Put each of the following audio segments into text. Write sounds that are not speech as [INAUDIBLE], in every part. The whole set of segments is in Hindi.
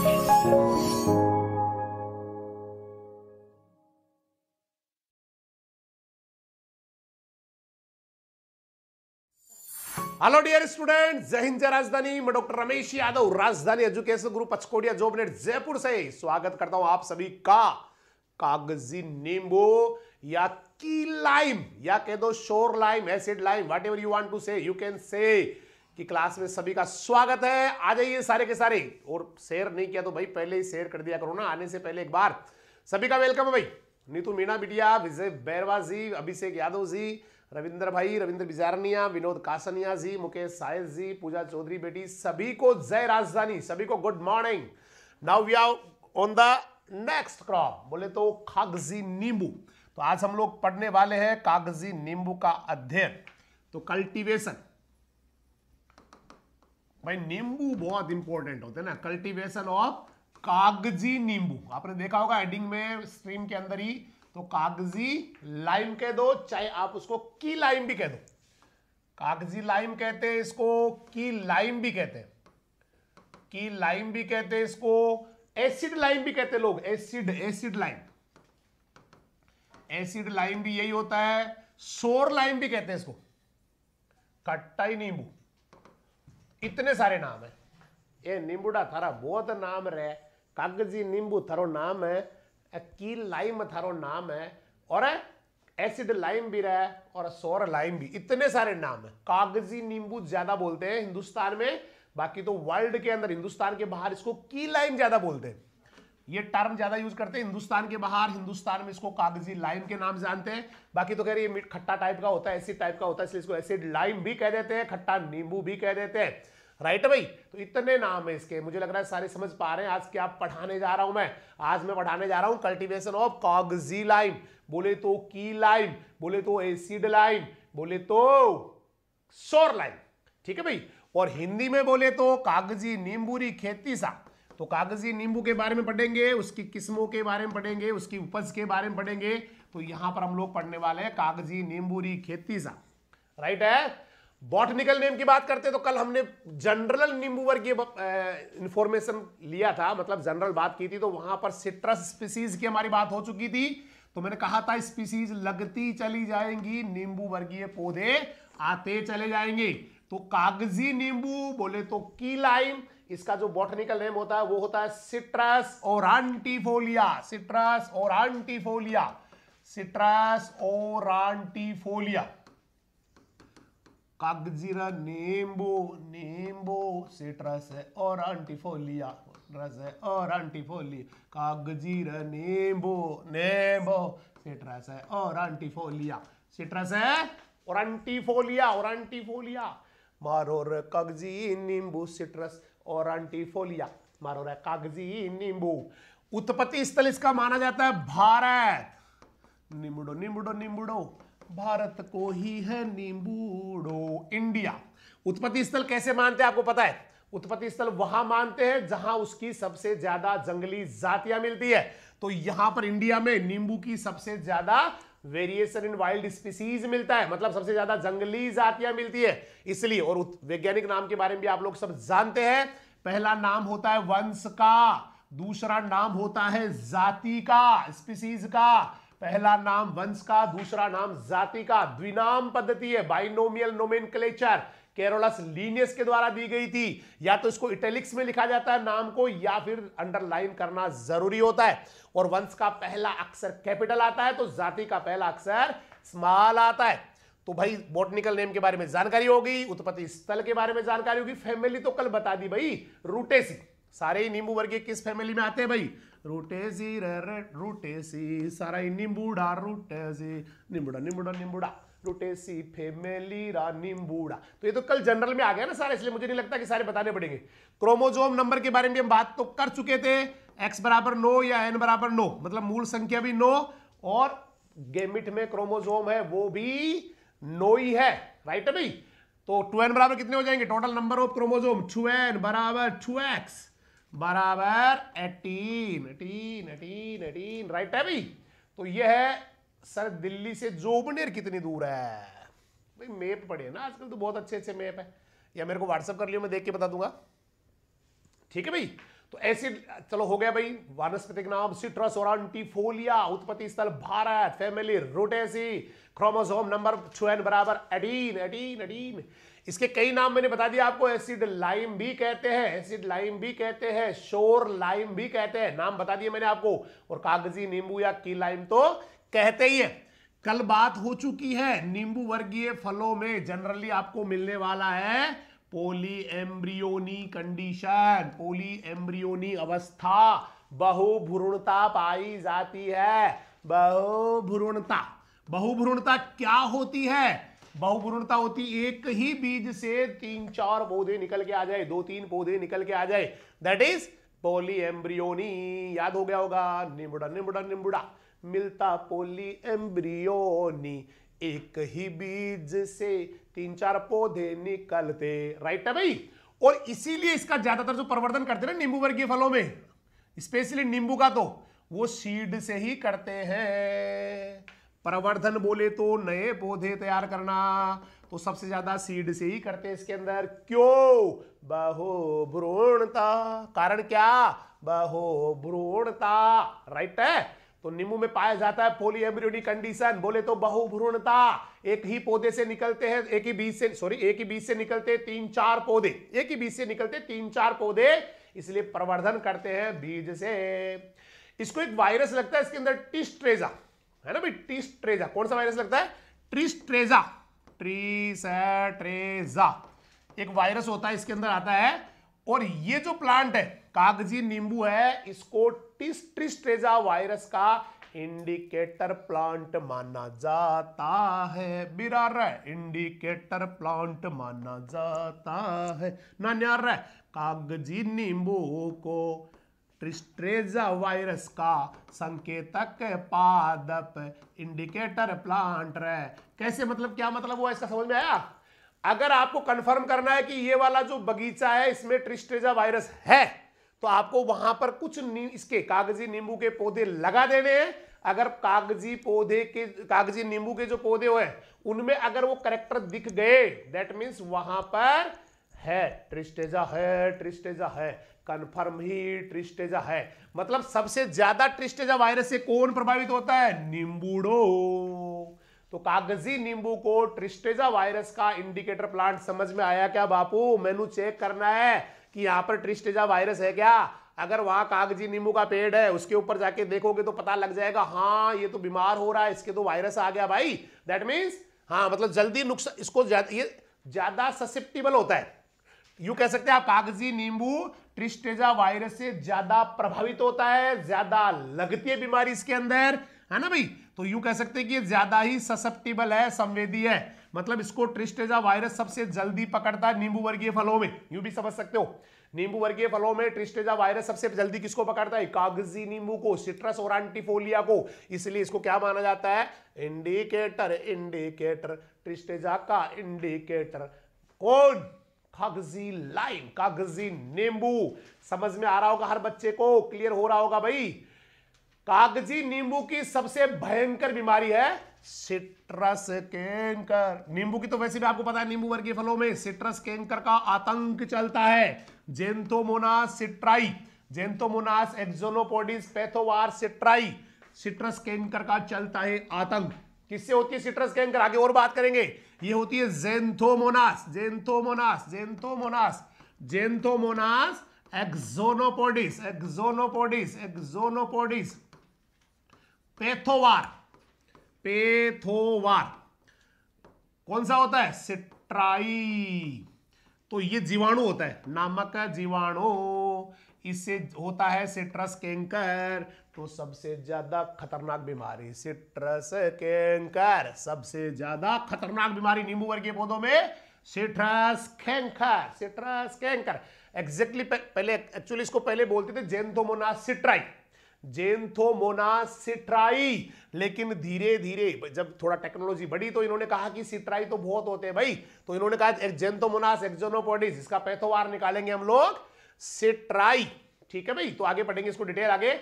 हेलो डियर स्टूडेंट जय हिंद जय राजधानी मैं doctor Ramesh Yadav Rajdhani education group Pachkodia Jobner Jaipur से स्वागत करता हूं आप सभी का कागजी नींबू या की लाइम या कह दो sour lime acid lime whatever you want to say you can say की क्लास में सभी का स्वागत है आ जाइए सारे के सारे और शेयर नहीं किया तो भाई पहले ही शेयर कर दिया करो ना आने से पहले एक बार सभी का वेलकम है भाई नीतू मीना बिटिया विजय बैरवा जी अभिषेक यादव जी रविंद्र भाई रविंद्र बिजारनिया विनोद कासनिया जी मुकेश सायस जी पूजा चौधरी बेटी सभी को जय राजधानी सभी को good morning now we are on the next crop बोले तो कागजी नींबू तो आज हम लोग पढ़ने वाले हैं कागजी नींबू का अध्ययन तो कल्टीवेशन भाई नींबू बहुत इंपॉर्टेंट होते हैं ना कल्टीवेशन ऑफ कागजी नींबू आपने देखा होगा एडिंग में स्ट्रीम के अंदर ही तो कागजी लाइम कह दो चाहे आप उसको की लाइम भी कह दो कागजी लाइम कहते हैं इसको की लाइम भी कहते हैं की लाइम भी कहते हैं इसको एसिड लाइम भी कहते हैं लोग acid acid lime acid lime भी यही होता है सोर लाइम भी कहते हैं इसको कट्टाई नींबू इतने सारे नाम है ये नींबूडा थारा बहुत नाम रे कागजी नींबू थारो नाम है कील लाइम थारो नाम है और एसिड लाइम भी रहा है और सौर लाइम भी इतने सारे नाम है कागजी नींबू ज्यादा बोलते हैं हिंदुस्तान में बाकी तो वर्ल्ड के अंदर हिंदुस्तान के बाहर इसको की लाइम ज्यादा बोलते हैं ये टर्म ज्यादा यूज करते हैं हिंदुस्तान के बाहर हिंदुस्तान में इसको कागजी लाइम के नाम जानते हैं बाकी तो कह रही है खट्टा टाइप का होता है एसिड टाइप का होता है इसलिए इसको एसिड लाइम भी कह देते हैं खट्टा नींबू भी कह देते हैं राइट भाई तो इतने नाम है इसके मुझे लग रहा है सारे समझ पा रहे हैं आज क्या पढ़ाने जा रहा हूं मैं आज मैं पढ़ाने जा रहा हूं कल्टीवेशन ऑफ कागजी लाइम बोले तो की लाइम बोले तो एसिड लाइम बोले तो सोर लाइम ठीक है भाई और हिंदी में बोले तो कागजी नींबूरी खेती सा तो कागजी नींबू के बारे में पढ़ेंगे उसकी किस्मों के बारे में पढ़ेंगे उसकी उपज के बारे में पढ़ेंगे तो यहां पर हम लोग पढ़ने वाले हैं कागजी री खेती सा राइट है बॉटनिकल नेम की बात करते हैं तो कल हमने जनरल नींबू वर्ग इंफॉर्मेशन लिया था मतलब जनरल बात की थी तो वहां पर सिट्रस स्पीसीज की हमारी बात हो चुकी थी तो मैंने कहा था स्पीसीज लगती चली जाएंगी नींबू वर्गीय पौधे आते चले जाएंगे तो कागजी नींबू बोले तो की लाइम इसका जो बॉटनिकल नेम होता है वो होता है सिट्रस और आंटीफोलिया सिट्रस और आंटीफोलिया सिट्रस और आंटीफोलिया कागजीरा नेम्बो नेम्बो सिट्रस है और आंटीफोलिया रस है और आंटीफोलिया कागजीरा नेम्बो नेम्बो सिट्रस है और आंटीफोलिया सिट्रस है और आंटीफोलिया और आंटीफोलिया मारोर कागजी नींबू सिट्रस और मारो रहा कागजी नींबू उत्पत्ति स्थल इसका माना जाता है भारत निम्बुडो निम्बुडो निम्बुडो भारत को ही है नींबूडो इंडिया उत्पत्ति स्थल कैसे मानते हैं आपको पता है उत्पत्ति स्थल वहां मानते हैं जहां उसकी सबसे ज्यादा जंगली जातियां मिलती है तो यहां पर इंडिया में नींबू की सबसे ज्यादा वेरिएशन इन वाइल्ड स्पीसीज मिलता है मतलब सबसे ज्यादा जंगली जातियां मिलती है इसलिए और वैज्ञानिक नाम के बारे में भी आप लोग सब जानते हैं पहला नाम होता है वंश का दूसरा नाम होता है जाति का स्पीसीज का पहला नाम वंश का दूसरा नाम जाति का द्विनाम पद्धति है बाइनोमियल क्लेचर केरोलस लीनियस के द्वारा दी गई थी या तो इसको इटेलिक्स में लिखा जाता है नाम को या फिर अंडरलाइन करना जरूरी होता है और वंश का पहला अक्षर कैपिटल आता है तो जाति का पहला अक्षर स्मॉल आता है तो भाई बोटनिकल नेम के बारे में जानकारी होगी उत्पत्ति स्थल के बारे में जानकारी होगी फैमिली तो कल बता दी भाई रूटेसी सारे ही नींबू वर्गीय किस फैमिली में आते हैं भाई रूटेसी रूटेसी सारा ही नींबूड़ा रूटेसी निम्बुड़ा निम्बुड़ा निम्बुड़ा रुटेसी रानी बूढ़ा तो ये तो कल जनरल में आ गया ना सारे इसलिए मुझे नहीं लगता कि सारे बताने पड़ेंगे क्रोमोजोम नंबर के बारे में हम बात तो कर चुके थे एक्स बराबर नो या एन बराबर नो मतलब मूल संख्या भी नो और गेमिट में क्रोमोजोम है वो भी नो ही है राइट है भाई तो टू एन बराबर कितने हो जाएंगे total number of chromosome two N बराबर टू एक्स बराबर eighteen eighteen eighteen eighteen right है भाई तो ये है सर दिल्ली से जोबनेर कितनी दूर है भाई मैप पड़े ना आजकल तो बहुत अच्छे अच्छे मैप है या मेरे को व्हाट्सअप कर लियो मैं देख के बता दूंगा ठीक है भाई तो ऐसे चलो हो गया भाई वानस्पतिक नाम सिट्रस और ओरांटीफोलिया उत्पत्ति स्थल भारत फैमिली रोटेसी क्रोमोसोम नंबर छुएन बराबर एडीन एडीन एडीन इसके कई नाम मैंने बता दिया आपको एसिड लाइम भी कहते हैं एसिड लाइम भी कहते हैं शोर लाइम भी कहते हैं नाम बता दिए मैंने आपको और कागजी नींबू या की लाइम तो कहते ही है कल बात हो चुकी है नींबू वर्गीय फलों में जनरली आपको मिलने वाला है polyembryony condition polyembryony अवस्था बहुभ्रूणता पाई जाती है बहुभ्रूणता बहुभ्रूणता क्या होती है बहुभ्रूणता होती एक ही बीज से तीन चार पौधे निकल के आ जाए दो तीन पौधे निकल के आ जाए दैट इज पोली एम्ब्रियोनी याद हो गया होगा निम्बुड़ा निम्बुड़ा निम्बुड़ा मिलता पोली एम्ब्रियोनी एक ही बीज से तीन चार पौधे निकलते राइट है भाई और इसीलिए इसका ज्यादातर जो प्रवर्धन करते हैं ना नींबू वर्गीय फलों में स्पेशली नींबू का तो वो सीड से ही करते हैं प्रवर्धन बोले तो नए पौधे तैयार करना तो सबसे ज्यादा सीड से ही करते हैं इसके अंदर क्यों बहो भ्रूणता कारण क्या बहो भ्रूणता राइट है तो नींबू में पाया जाता है पोली कंडीशन बोले तो बहुभ्रूणता एक ही पौधे से निकलते हैं एक ही बीज से सॉरी एक ही बीज से निकलते तीन चार पौधे एक ही बीज से निकलते तीन चार पौधे इसलिए प्रवर्धन करते हैं बीज से इसको एक वायरस लगता है इसके अंदर टिस्ट्रेजा है ना भाई टिस्ट्रेजा कौन सा वायरस लगता है ट्रिस्ट्रेजा ट्रीसेट्रेजा एक वायरस होता है इसके अंदर आता है और ये जो प्लांट है कागजी नींबू है इसको टिस्ट्रिस्ट्रेजा वायरस का इंडिकेटर प्लांट माना जाता है बिरार इंडिकेटर प्लांट माना जाता है नान्यार कागजी नींबू को ट्रिस्ट्रेजा वायरस का संकेतक पादप इंडिकेटर प्लांट है कैसे मतलब क्या मतलब वो इसका समझ में आया अगर आपको कंफर्म करना है कि ये वाला जो बगीचा है इसमें ट्रिस्टेजा वायरस है तो आपको वहां पर कुछ इसके कागजी नींबू के पौधे लगा देने हैं अगर कागजी पौधे के कागजी नींबू के जो पौधे हुए उनमें अगर वो करेक्टर दिख गए दैट मीन्स वहां पर है ट्रिस्टेजा है ट्रिस्टेजा है कन्फर्म ही ट्रिस्टेजा है मतलब सबसे ज्यादा ट्रिस्टेजा वायरस से कौन प्रभावित होता है निम्बूडो तो कागजी नींबू को ट्रिस्टेजा वायरस का इंडिकेटर प्लांट समझ में आया क्या बापू मेनू चेक करना है कि यहां पर ट्रिस्टेजा वायरस है क्या अगर वहां कागजी नींबू का पेड़ है उसके ऊपर जाके देखोगे तो पता लग जाएगा हाँ ये तो बीमार हो रहा है इसके तो वायरस आ गया भाई दैट मीन्स हाँ मतलब जल्दी नुकसान इसको ये ज्यादा ससेप्टिबल होता है यू कह सकते हैं आप कागजी नींबू ट्रिस्टेजा वायरस से ज्यादा प्रभावित होता है ज्यादा लगती है बीमारी इसके अंदर है ना भाई तो यूं कह सकते हैं कि ज्यादा ही ससेप्टिबल है संवेदी है मतलब इसको ट्रिस्टेजा वायरस सबसे जल्दी पकड़ता है नींबू वर्गीय फलों में यूं भी समझ सकते हो नींबू वर्गीय फलों में ट्रिस्टेजा वायरस सबसे जल्दी किसको पकड़ता है कागजी नींबू को सिट्रस और एंटीफोलिया को इसलिए इसको क्या माना जाता है इंडिकेटर इंडिकेटर ट्रिस्टेजा का इंडिकेटर कौन कागजी लाइम कागजी नींबू समझ में आ रहा होगा हर बच्चे को क्लियर हो रहा होगा भाई कागजी नींबू की सबसे भयंकर बीमारी है सिट्रस कैंकर नींबू की तो वैसे भी आपको पता है नींबू वर्गीय फलों में सिट्रस कैंकर का आतंक चलता है Xanthomonas citri Xanthomonas axonopodis pathovar citri citrus canker का चलता है आतंक किससे होती है सिट्रस कैंकर आगे और बात करेंगे ये होती है Xanthomonas Xanthomonas Xanthomonas Xanthomonas axonopodis axonopodis axonopodis pathovar pathovar कौन सा होता है सिट्राई तो ये जीवाणु होता है नामक जीवाणु इससे होता है सिट्रस कैंकर तो सबसे ज्यादा खतरनाक बीमारी सिट्रस कैंकर सबसे ज्यादा खतरनाक बीमारी नींबू वर्गीय पौधों में citrus canker citrus canker exactly exactly पहले एक्चुअली इसको पहले बोलते थे जेंथोमोना सिट्राई जेंथोमोनास सिट्राई लेकिन धीरे धीरे जब थोड़ा टेक्नोलॉजी बढ़ी तो इन्होंने कहा कि सिट्राई तो बहुत होते हैं भाई तो इन्होंने कहा एक जेंथोमोनास एक्जोनोपोडिस इसका पैथोवार निकालेंगे हम लोग सिट्राई ठीक है भाई तो आगे पढ़ेंगे इसको डिटेल आगे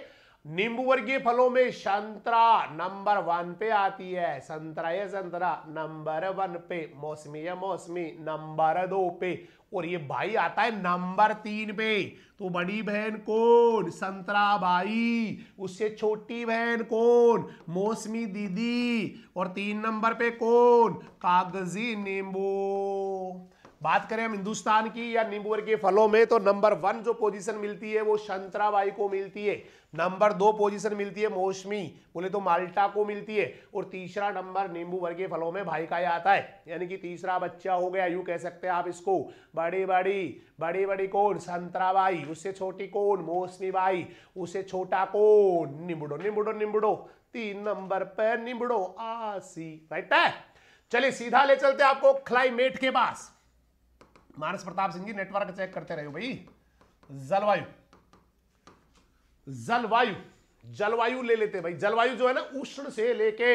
नींबू वर्गीय फलों में संतरा नंबर वन पे आती है संतरा ये संतरा नंबर वन पे मौसमी या मौसमी नंबर दो पे और ये भाई आता है नंबर तीन पे तो बड़ी बहन कौन संतरा भाई उससे छोटी बहन कौन मौसमी दीदी और तीन नंबर पे कौन कागजी नींबू बात करें हम हिंदुस्तान की या नींबूर के फलों में तो नंबर वन जो पोजीशन मिलती है वो संतराबाई को मिलती है नंबर दो पोजीशन मिलती है मौसमी बोले तो माल्टा को मिलती है और तीसरा नंबर नींबू वर्गीय फलों में भाई का आता है यानी कि तीसरा बच्चा हो गया यू कह सकते हैं आप इसको बड़ी बड़ी बड़ी बड़ी कौन संतरा बाई उससे छोटी कौन मौसमी बाई उससे छोटा कौन निम्बुडो निम्बुडो निम्बुडो तीन नंबर पर निम्बुडो आसी राइट है चलिए सीधा ले चलते आपको क्लाइमेट के पास मानस प्रताप सिंह जी नेटवर्क चेक करते रहे भाई जलवायु जलवायु जलवायु ले लेते भाई जलवायु जो है ना उष्ण से लेके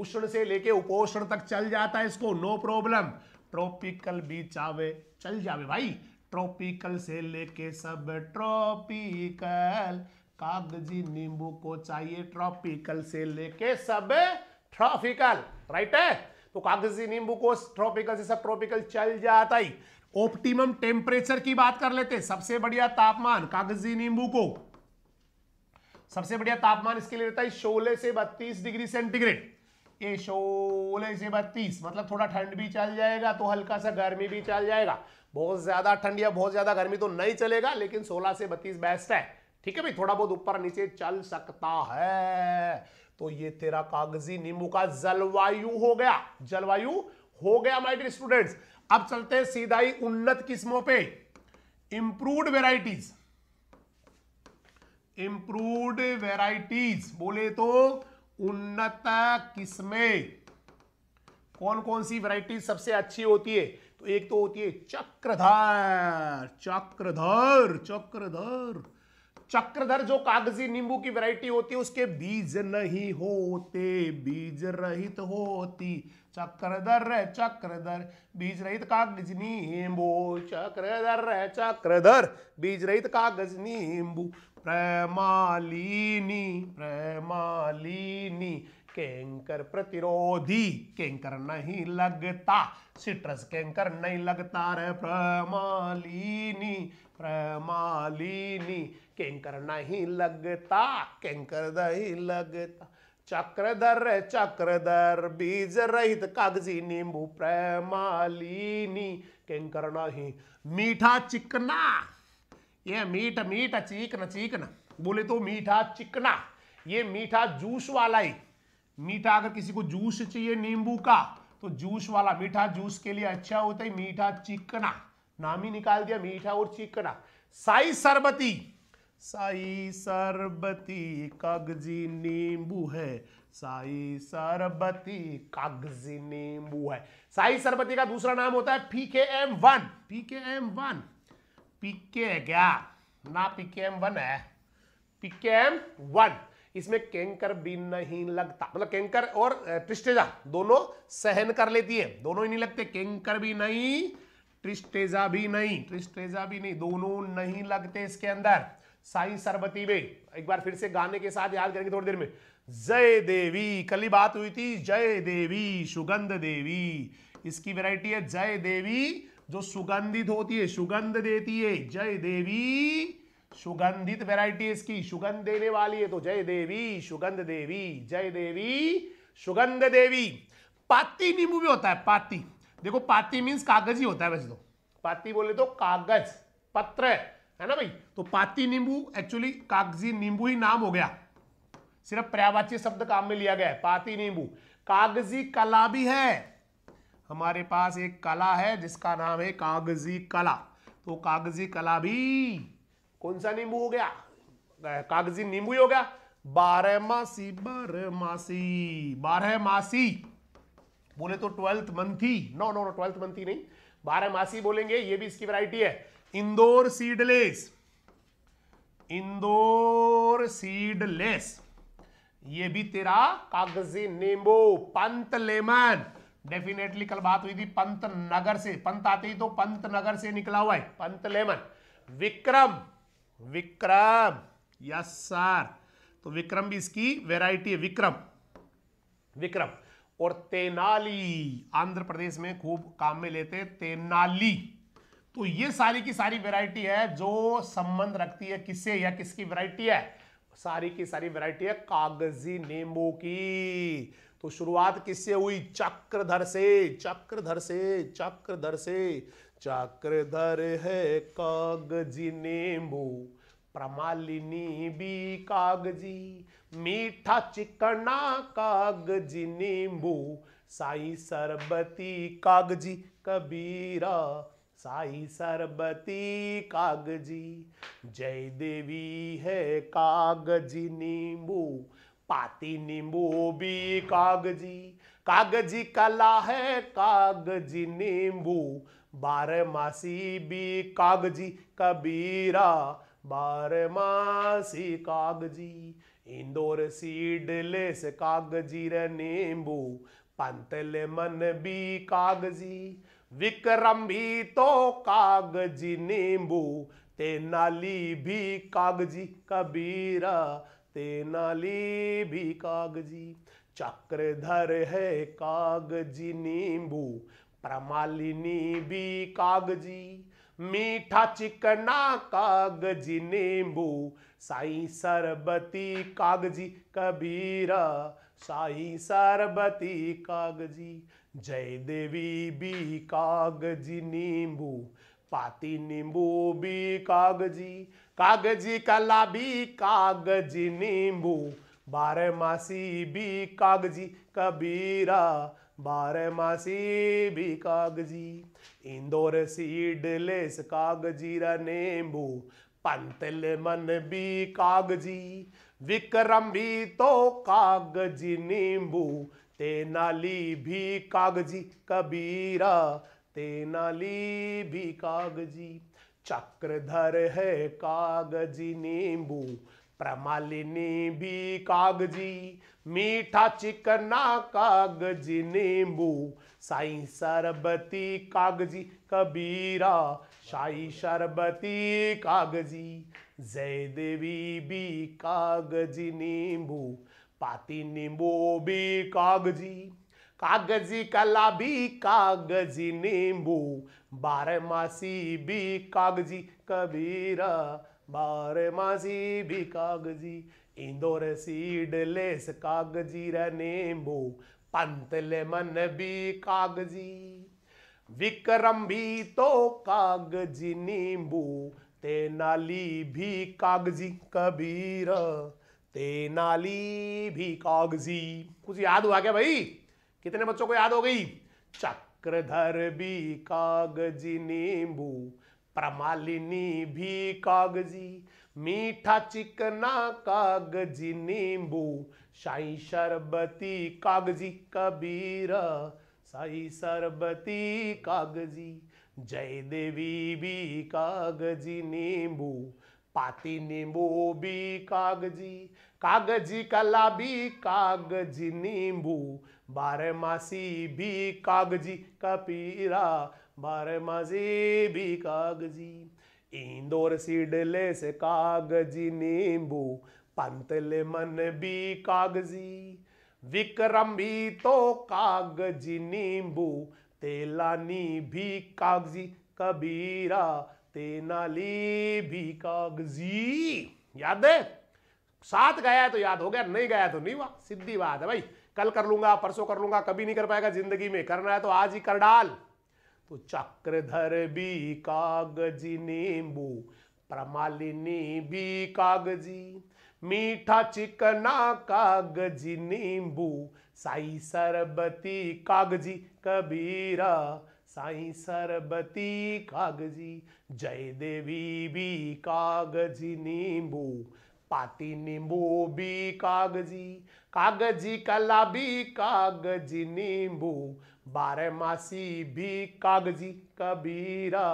उष्ण से लेके उपोष्ण तक चल जाता है इसको नो प्रॉब्लम ट्रॉपिकल भी चावे चल जावे भाई ट्रॉपिकल से लेके सब ट्रॉपिकल कागजी नींबू को चाहिए ट्रॉपिकल से लेके सब ट्रॉपिकल राइट है तो कागजी नींबू को ट्रॉपिकल से सब ट्रॉपिकल चल जाता ही ऑप्टिमम टेम्परेचर की बात कर लेते सबसे बढ़िया तापमान कागजी नींबू को सबसे बढ़िया तापमान इसके लिए रहता है सोलह से बत्तीस डिग्री सेंटीग्रेड ये सोलह से बत्तीस मतलब थोड़ा ठंड भी चल जाएगा तो हल्का सा गर्मी भी चल जाएगा बहुत ज्यादा ठंड या बहुत ज्यादा गर्मी तो नहीं चलेगा लेकिन सोलह से बत्तीस बेस्ट है ठीक है भाई थोड़ा बहुत ऊपर नीचे चल सकता है तो ये तेरा कागजी नींबू का जलवायु हो गया जलवायु हो गया माय डियर स्टूडेंट्स अब चलते हैं सीधा ही उन्नत किस्मों पे इंप्रूव्ड वेराइटीज इंप्रूव्ड वेराइटीज बोले तो उन्नत किस्में कौन कौन सी वेराइटी सबसे अच्छी होती है तो एक तो होती है चक्रधर चक्रधर चक्रधर चक्रधर जो कागजी नींबू की वैरायटी होती है उसके बीज नहीं होते बीज रहित होती चक्रधर चक्रधर बीज रहित कागज नींबू चक्रधर चक्रधर बीज रहित कागज नींबू प्रेमालिनी प्रेमालिनी कैंकर प्रतिरोधी कैंकर नहीं लगता सिट्रस कैंकर नहीं लगता रे प्रमालिनी प्रमालिनी कैंकर नहीं लगता कैंकर नहीं लगता चक्रधर चक्रधर बीज रहित कागजी नींबू प्रमालिनी कैंकर नहीं मीठा चिकना ये मीठ मीठ चीकन चीकना बोले तो मीठा चिकना ये मीठा जूस वाला ही मीठा अगर किसी को जूस चाहिए नींबू का तो जूस वाला मीठा जूस के लिए अच्छा होता है मीठा चिकना नाम ही निकाल दिया मीठा और चिकना साई सरबती साई सरबती कागजी नींबू है साई सरबती कागजी नींबू है साई सरबती का दूसरा नाम होता है P K M one P K M one P K क्या ना पीके एम वन है पीके एम वन इसमें कैंकर भी नहीं लगता मतलब कैंकर और ट्रिस्टेजा दोनों सहन कर लेती है दोनों ही नहीं लगते कैंकर भी नहीं ट्रिस्टेजा भी नहीं ट्रिस्टेजा भी नहीं दोनों नहीं लगते इसके अंदर साई सरबती में एक बार फिर से गाने के साथ याद करेंगे थोड़ी देर में जय देवी कल ही बात हुई थी जय देवी सुगंध देवी इसकी वेराइटी है जय देवी जो सुगंधित होती है सुगंध देती है जय देवी सुगंधित वेराइटी इसकी सुगंध देने वाली है तो जय देवी सुगंध देवी जय देवी सुगंध देवी पाती नींबू भी होता है पाती देखो पाती मीन्स कागज ही होता है वैसे तो पाती बोले तो कागज पत्र है ना भाई तो पाती नींबू एक्चुअली कागजी नींबू ही नाम हो गया सिर्फ पर्यावाची शब्द काम में लिया गया है पाती नींबू कागजी कला भी है हमारे पास एक कला है जिसका नाम है कागजी कला तो कागजी कला भी कौन सा नींबू हो गया कागजी नींबू ही हो गया बारहमासी बारह बारहमासी बोले तो twelfth monthly no no no twelfth monthly नहीं बारहमासी बोलेंगे ये भी इसकी वैरायटी है इंदौर सीडलेस इंदौर सीडलेस ये भी तेरा कागजी नींबू पंत लेमन डेफिनेटली कल बात हुई थी पंत नगर से पंत आते ही तो पंत नगर से निकला हुआ है Pant lemon Vikram Vikram yes sir तो विक्रम भी इसकी वेराइटी है विक्रम विक्रम और तेनाली आंध्र प्रदेश में खूब काम में लेते हैं तेनाली तो ये सारी की सारी वैरायटी है जो संबंध रखती है किससे या किसकी वैरायटी है सारी की सारी वैरायटी है कागजी नींबू की तो शुरुआत किससे हुई चक्रधर से चक्रधर से चक्रधर से चक्रधर है कागजी नींबू प्रमालिनी भी कागजी मीठा चिकना कागजी नींबू साई सरबती कागजी कबीरा साई सरबती कागजी जय देवी है कागजी नींबू पाती नींबू भी कागजी कागजी कला है कागजी नींबू मासी भी कागजी कबीरा बारमासी कागजी इंदौर से कागजी रे नींबू पंतल मन भी कागजी विक्रम भी तो कागजी नींबू तेनाली भी कागजी कबीरा तेनाली भी कागजी चक्रधर है कागजी नींबू प्रमालिनी भी कागजी मीठा चिकना कागजी नींबू साई सरबती कागजी कबीरा साई सरबती कागजी जय देवी भी कागजी नींबू पाती नींबू भी कागजी कागजी कला भी कागजी नींबू बारह मासी भी कागजी कबीरा बारहमासी भी कागजी इंदौर सीड लेस रा नेम्बू पंतल मन भी कागजी विक्रम भी तो कागजी नींबू तेनाली भी कागजी कबीरा तेनाली भी कागजी चक्रधर है कागजी नींबू प्रमालिनी भी कागजी मीठा चिकना कागजी नींबू साई शरबती कागजी कबीरा शाही शरबती कागजी जय देवी भी कागजी नींबू पाती नींबू भी कागजी कागजी कला भी कागजी नींबू बारह मासी भी कागजी कबीरा बारे माजी भी कागजी इंदौर सीड लेस कागजी रे पंत पंतले मन भी कागजी विक्रम भी तो कागजी नींबू तेनाली भी कागजी कबीर तेनाली भी कागजी कुछ याद हुआ क्या भाई कितने बच्चों को याद हो गई चक्रधर भी कागजी नींबू प्रमालिनी भी कागजी मीठा चिकना कागजी नींबू साई शरबती कागजी कबीर साई शरबती कागजी जय देवी भी कागजी नींबू पाती नींबू भी कागजी कागजी कला भी कागजी नींबू बारह मासी भी कागजी कपीरा बारह माजी भी कागजी इंदौर सीडले से कागजी नींबू पंतले मन भी कागजी विक्रम भी तो कागजी नींबू तेलानी भी कागजी कबीरा तेनाली भी कागजी याद है साथ गया है तो याद हो गया नहीं गया तो नहीं हुआ सीधी बात है भाई कल कर लूंगा परसों कर लूंगा कभी नहीं कर पाएगा जिंदगी में करना है तो आज ही कर डाल तो चक्रधर भी कागजी नींबू प्रमालिनी भी कागजी मीठा चिकना कागजी नींबू साई सरबती कागजी कबीरा साई सरबती कागजी जय देवी भी कागजी नींबू पाती नींबू भी कागजी कागजी कला भी कागजी नींबू मासी भी कागजी कबीरा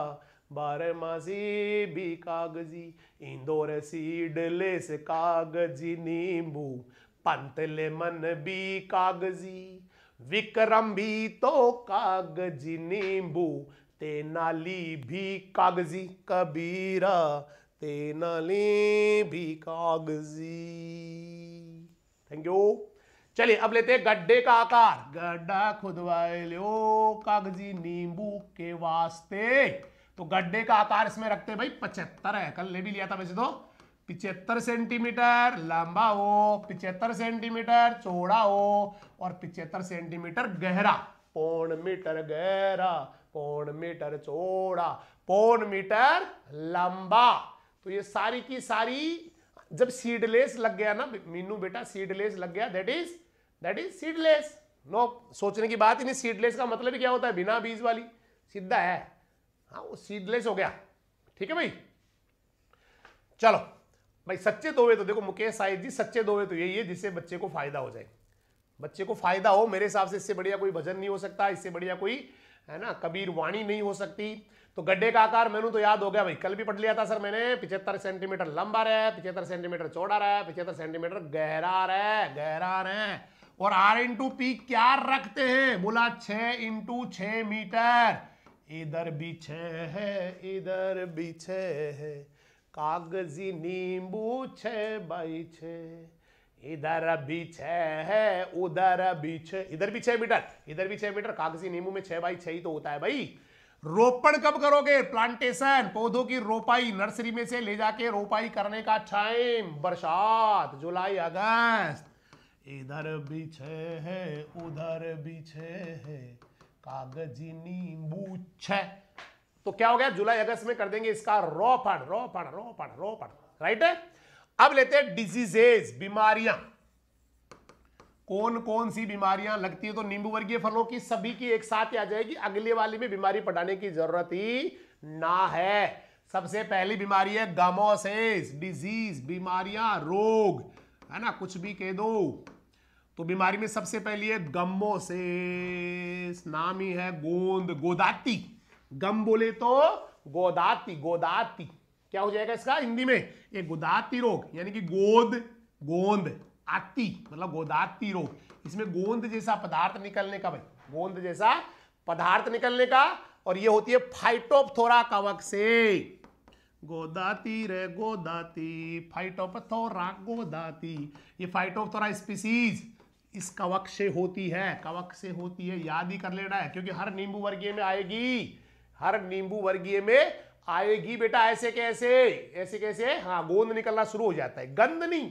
मासी भी कागजी इंदौर से कागजी नींबू पंतले मन भी कागजी विक्रम भी तो कागजी नींबू तेनाली भी कागजी कबीरा ते नले भी कागजी थैंक यू चलिए अब लेते हैं गड्ढे का आकार गड्ढा खुदवाए लो कागजी नींबू के वास्ते तो गड्ढे का आकार इसमें रखते भाई पचहत्तर है कल ले भी लिया था वैसे तो पिचहत्तर सेंटीमीटर लंबा हो पिचहत्तर सेंटीमीटर चौड़ा हो और पिचहत्तर सेंटीमीटर गहरा पौन मीटर गहरा पौन मीटर चौड़ा पौन मीटर लंबा तो ये सारी की सारी जब सीडलेस लग गया ना मीनू बेटा सीडलेस लग गया that is that is seedless no सोचने की बात ही नहीं सीडलेस का मतलब क्या होता है बिना बीज वाली सीधा है हाँ वो सीडलेस हो गया ठीक है भाई चलो भाई सच्चे दोवे तो देखो मुकेश साहिद जी सच्चे दोवे तो यही है जिससे बच्चे को फायदा हो जाए बच्चे को फायदा हो मेरे हिसाब से इससे बढ़िया कोई भजन नहीं हो सकता इससे बढ़िया कोई है ना कबीर वाणी नहीं हो सकती तो गड्ढे का आकार मैनू तो याद हो गया भाई कल भी पढ़ लिया था सर मैंने पिछहत्तर सेंटीमीटर लंबा रहा है पिछहत्तर सेंटीमीटर चौड़ा रहा है पिछहत्तर सेंटीमीटर गहरा रहा है गहरा रहा है और आर इंटू पी क्या रखते हैं बोला छ इंटू छ मीटर इधर भी छ है इधर भी छ है कागजी नींबू छ बाई छ इधर भी छ है उधर भी छ इधर भी छ मीटर इधर भी छ मीटर कागजी नींबू में छ बाई छ ही तो होता है भाई रोपण कब करोगे प्लांटेशन पौधों की रोपाई नर्सरी में से ले जाके रोपाई करने का टाइम बरसात जुलाई अगस्त इधर बिछे है उधर बिछे है कागजी नींबू छे तो क्या हो गया जुलाई अगस्त में कर देंगे इसका रोपण रोपण रोपण रोपण राइट है अब लेते हैं डिजीजेज बीमारियां कौन कौन सी बीमारियां लगती है तो नींबू वर्गीय फलों की सभी की एक साथ आ जाएगी अगले वाली में बीमारी पटाने की जरूरत ही ना है सबसे पहली बीमारी है गामोसेस डिजीज बीमारियां रोग है ना कुछ भी कह दो तो बीमारी में सबसे पहली है गम्बोसेस नाम ही है गोंद गोदाती गम बोले तो गोदाती गोदाती क्या हो जाएगा इसका हिंदी में ये गोदाती रोग यानी कि गोद गोंद आती मतलब गोदाती रोग इसमें गोंद जैसा पदार्थ निकलने का भाई गोंद जैसा पदार्थ निकलने का और ये होती है फाइटोपथोरा कवक से गोदाती रे गोदाती फाइटोपथोरा गोदाती ये फाइटोपथोरा स्पीसीज इस कवक से होती है कवक से होती है याद ही कर लेना है क्योंकि हर नींबू वर्गीय में आएगी हर नींबू वर्गीय में आएगी बेटा ऐसे कैसे ऐसे कैसे हाँ गोंद निकलना शुरू हो जाता है गंद नहीं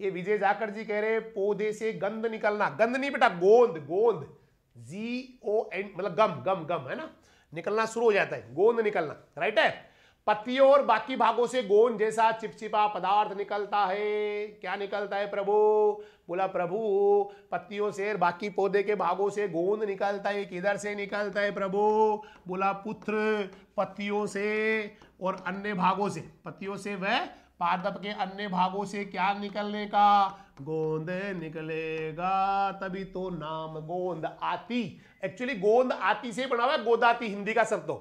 ये विजय जाकर जी कह रहे हैं पौधे से गंध निकलना गंध नहीं बेटा गोंद गोंद जी ओ एन मतलब गम गम गम है ना निकलना शुरू हो जाता है गोंद निकलना राइट है पत्तियों और बाकी भागों से गोंद जैसा चिपचिपा पदार्थ निकलता है क्या निकलता है प्रभु बोला प्रभु पत्तियों से बाकी पौधे के भागों से गोंद निकलता है किधर से निकलता है प्रभु बोला पुत्र पत्तियों से और अन्य भागों से पत्तियों से वह पादप के अन्य भागों से क्या निकलने का गोंद निकलेगा तभी तो नाम गोंद आती एक्चुअली गोंद आती से बना हुआ है गोदाती हिंदी का शब्द तो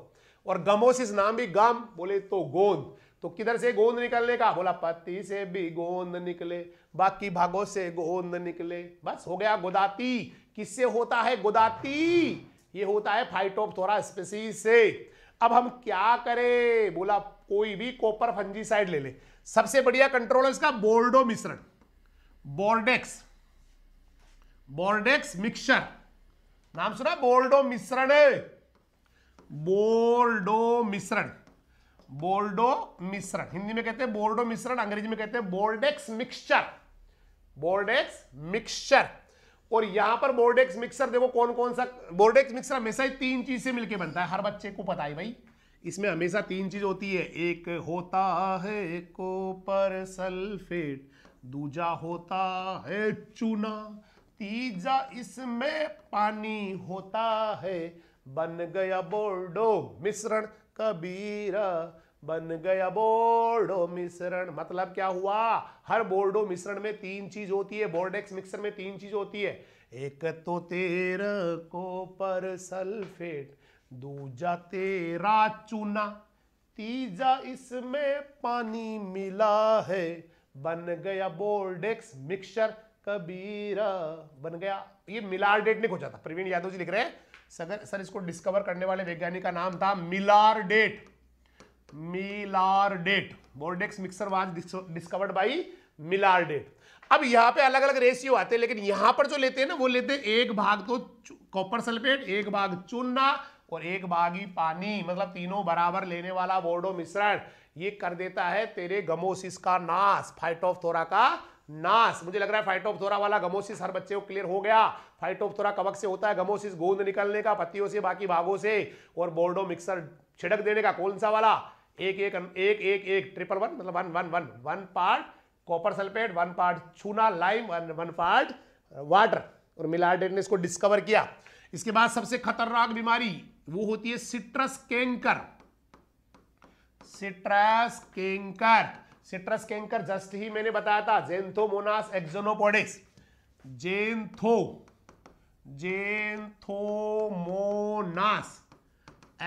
और गमोसिस नाम भी गम बोले तो गोंद तो किधर से गोंद निकलने का बोला पत्ती से भी गोंद निकले बाकी भागों से गोंद निकले बस हो गया गोदाती किससे होता है गोदाती ये होता है फाइटोपथोरा स्पेसी से अब हम क्या करें बोला कोई भी कॉपर साइड ले ले सबसे बढ़िया कंट्रोल है इसका बोर्डो मिश्रण बोर्डेक्स बोर्डेक्स मिक्सचर नाम सुना बोल्डो मिश्रण है बोल्डो मिश्रण बोल्डो मिश्रण हिंदी में कहते हैं बोल्डो मिश्रण अंग्रेजी में कहते हैं बोल्डेक्स मिक्सचर बोल्डेक्स मिक्सचर और यहां पर बोर्डेक्स मिक्सर देखो कौन कौन सा बोर्डेक्स मिक्सर हमेशा ही तीन चीज से मिलकर बनता है हर बच्चे को पता है भाई इसमें हमेशा तीन चीज़ होती है एक होता है कोपर सल्फेट दूजा होता है चूना तीजा इसमें पानी होता है बन गया बोर्डो मिश्रण कबीरा बन गया बोर्डो मिश्रण मतलब क्या हुआ हर बोर्डो मिश्रण में तीन चीज होती है बोर्डेक्स मिक्सर में तीन चीज होती है एक तो तेरह कोपर सल्फेट दूजा तेरा चूना तीजा इसमें पानी मिला है बन गया बोर्डेक्स मिक्सचर कबीरा बन गया ये नहीं खोजा था प्रवीण यादव जी लिख रहे हैं सर सर इसको डिस्कवर करने वाले वैज्ञानिक का नाम था Millardet Millardet Bordeaux mixture was discovered Millardet अब यहाँ पे अलग अलग रेशियो आते हैं लेकिन यहां पर जो लेते हैं ना वो लेते हैं एक भाग तो कॉपर सल्फेट एक भाग चूना और एक बागी पानी मतलब तीनों बराबर लेने वाला बोर्डो मिश्रण ये कर देता है तेरे गमोसिस का नाश फाइटोफथोरा का नाश मुझे लग रहा है फाइटोपथोरा वाला गमोसिस हर बच्चे को क्लियर हो गया फाइटोपथोरा कवक से होता है गमोसिस गोंद निकलने का पत्तियों से बाकी भागों से और बोर्डो मिक्सर छिड़क देने का कौन सा वाला एक एक एक एक एक ट्रिपल वन मतलब one one one one part copper sulphate one part छूना lime one one part water और मिलाडेट ने इसको डिस्कवर किया इसके बाद सबसे खतरनाक बीमारी वो होती है citrus canker citrus canker citrus canker just ही मैंने बताया था जेंथोमोनास एक्जोनोपोडिक्स जेंथो जेंथोमोनास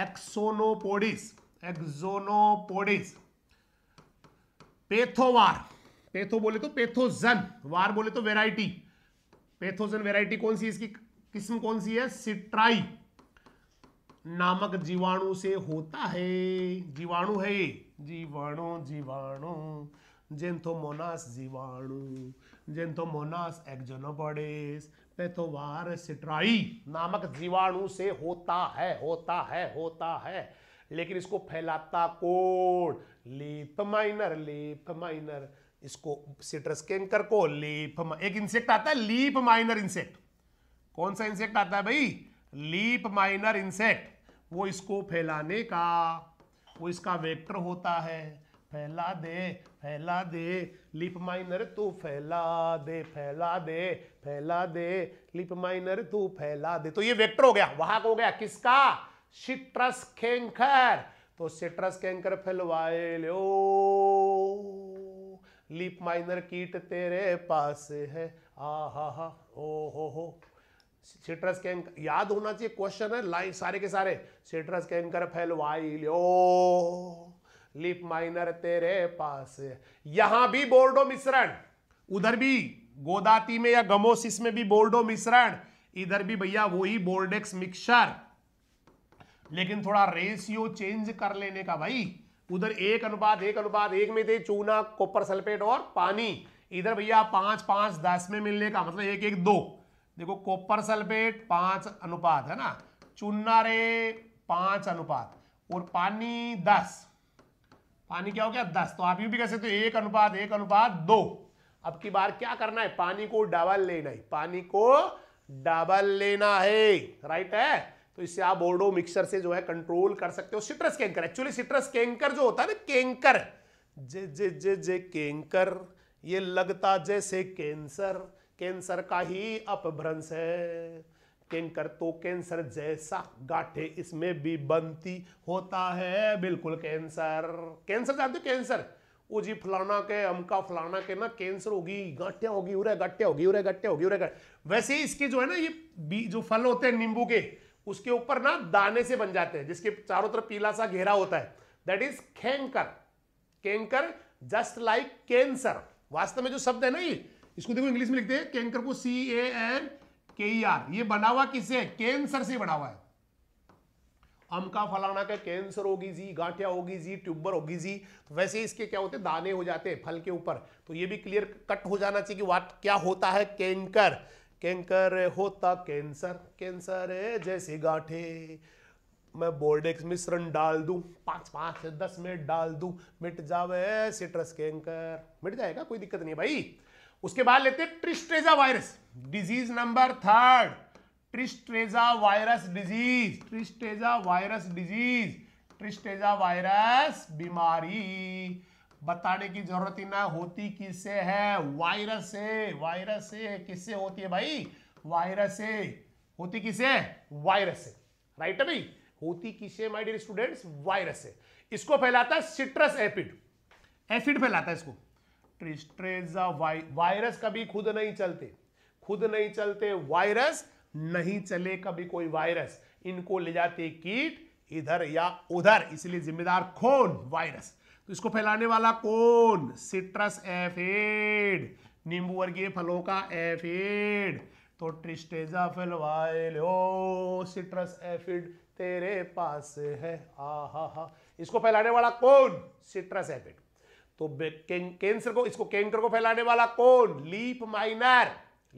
एक्सोनोपोडिस एक्सोनोपोडिस पेथोवार पेथो बोले तो पेथोजन वार बोले तो वेराइटी पेथोजन वेराइटी कौन सी इसकी किस्म कौन सी है सिट्राई नामक जीवाणु से होता है जीवाणु है ये जीवाणु जीवाणु जेंथोमोनास जीवाणु जेंथोमोनास एक्जोनोबोडेस पेथोवार सिट्राई नामक जीवाणु से होता है होता है होता है लेकिन इसको फैलाता कोण लीफ माइनर लीफ माइनर इसको सिट्रस कैंकर को लीफ एक इंसेक्ट आता है लीफ माइनर इंसेक्ट कौन सा इंसेक्ट आता है भाई लीप माइनर इंसेक्ट वो इसको फैलाने का वो इसका वेक्टर होता है फैला दे फैला दे लिप माइनर तू फैला दे फैला दे फैला दे लिप माइनर तू फैला दे तो ये वेक्टर हो गया वाहक हो गया किसका सिट्रस कैंकर तो सिट्रस कैंकर फैलवाए लो लिप माइनर कीट तेरे पास है आ हा हा ओ हो हो सिट्रस के एंकर याद होना चाहिए क्वेश्चन है लाइन सारे के सारे सिट्रस के एंकर फैलवाई लो लिप माइनर तेरे पास यहां भी बोर्डो मिश्रण उधर भी गोदाती में या गमोसिस में भी बोर्डो मिश्रण इधर भी भैया वही बोर्डेक्स मिक्सचर लेकिन थोड़ा रेशियो चेंज कर लेने का भाई उधर एक अनुपात एक अनुपात एक में थे चूना कॉपर सल्फेट और पानी इधर भैया पांच पांच दस में मिलने का मतलब एक एक दो देखो कॉपर सल्फेट पांच अनुपात है ना चुना रे पांच अनुपात और पानी दस पानी क्या हो गया दस तो आप यू भी कह सकते हो तो एक अनुपात एक अनुपात दो अब की बार क्या करना है पानी को डबल लेना है पानी को डबल लेना है राइट है तो इससे आप बोर्डो मिक्सर से जो है कंट्रोल कर सकते हो citrus canker actually citrus canker जो होता है ना कैंकर जे जे जे जे कैंकर ये लगता जैसे कैंसर कैंसर का ही अपभ्रंश है कैंकर तो कैंसर जैसा गाठे इसमें भी बनती होता है बिल्कुल कैंसर कैंसर जानते कैंसर वो जी फलाना के अमका फलाना के ना कैंसर होगी गाठिया होगी उरे गट्टे होगी उरे गट्टे होगी उरे गट्टे वैसे इसके जो है ना ये जो फल होते हैं नींबू के उसके ऊपर ना दाने से बन जाते हैं जिसके चारों तरफ पीला सा घेरा होता है दैट इज खेंकर कैंकर जस्ट लाइक कैंसर वास्तव में जो शब्द है ना ये इसको देखो इंग्लिश में लिखते हैं कैंकर को सी ए एन के ई आर ये बना हुआ किससे कैंसर से बना हुआ है का फलाना का कैंसर होगी जी गांठिया होगी जी ट्यूबर होगी जी तो वैसे इसके क्या होते दाने हो जाते हैं फल के ऊपर तो ये भी क्लियर कट हो जाना चाहिए कि वाट क्या होता है कैंकर कैंकर होता कैंसर कैंसर जैसे गांठे मैं बोर्डेक्स मिश्रण डाल दू पांच पांच दस मिनट डाल दू मिट जावे सिट्रस कैंकर मिट जाएगा कोई दिक्कत नहीं है भाई उसके बाद लेते tristeza virus disease number third tristeza virus disease tristeza virus disease tristeza virus बीमारी बताने की जरूरत ही ना होती किससे है वायरस से वायरस से किससे होती है भाई वायरस से होती किसे वायरस से राइट है भाई होती किसे माय डियर स्टूडेंट्स वायरस से इसको फैलाता है सिट्रस एफिड एफिड फैलाता है इसको ट्रिस्ट्रेजा वाई, वायरस कभी खुद नहीं चलते खुद नहीं चलते वायरस नहीं चले कभी कोई वायरस इनको ले जाते कीट इधर या उधर इसलिए जिम्मेदार कौन वायरस तो इसको फैलाने वाला कौन सिट्रस एफेड नींबू वर्गीय फलों का एफेड तो ट्रिस्टेजा फिलवाइल ओ सिट्रस एफिड तेरे पास है आ हा हा इसको फैलाने वाला कौन सिट्रस एफिड तो कैंसर को इसको कैंकर को फैलाने वाला कौन लीप माइनर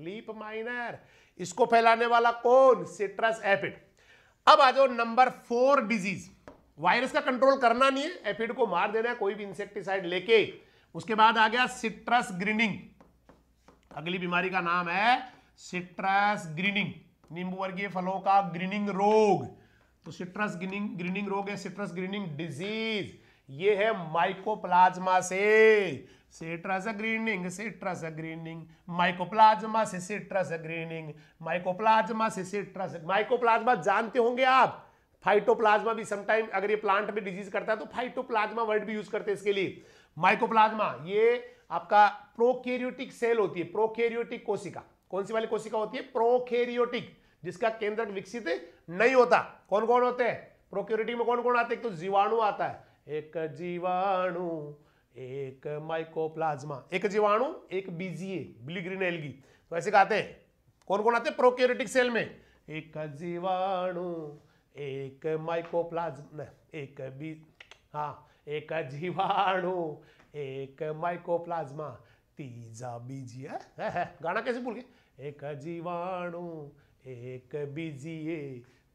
लीप माइनर इसको फैलाने वाला कौन सिट्रस एपिड अब आ जाओ नंबर फोर डिजीज वायरस का कंट्रोल करना नहीं है एपिड को मार देना है कोई भी इंसेक्टिसाइड लेके उसके बाद आ गया सिट्रस ग्रीनिंग अगली बीमारी का नाम है सिट्रस ग्रीनिंग नींबू वर्गीय फलों का ग्रीनिंग रोग तो सिट्रस ग्रीनिंग ग्रीनिंग रोग है सिट्रस ग्रीनिंग डिजीज ये है माइकोप्लाज्मा से citrus greening citrus greening mycoplasma से सिट्रस ग्रीनिंग माइकोप्लाज्मा से सिट्रस माइकोप्लाज्मा जानते होंगे आप फाइटोप्लाज्मा भी समटाइम अगर ये प्लांट में डिजीज करता है तो फाइटोप्लाज्मा वर्ड भी यूज करते हैं इसके लिए माइकोप्लाज्मा ये आपका प्रोकेरियोटिक सेल होती है प्रोकेरियोटिक कोशिका कौन सी वाली कोशिका होती है प्रोकेरियोटिक जिसका केंद्रक विकसित नहीं होता कौन कौन होते हैं प्रोकेरियोटिक में कौन कौन आते हैं तो जीवाणु आता है एक जीवाणु एक माइकोप्लाज्मा एक जीवाणु एक बीजीए ब्लू ग्रीन एल्गी तो ऐसे कहते हैं कौन कौन आते हैं प्रोकैरियोटिक सेल में एक जीवाणु एक माइकोप्लाज्मा एक बी हाँ एक जीवाणु एक माइकोप्लाज्मा तीजा बीजीए गाना कैसे भूल गए एक जीवाणु एक बीजीए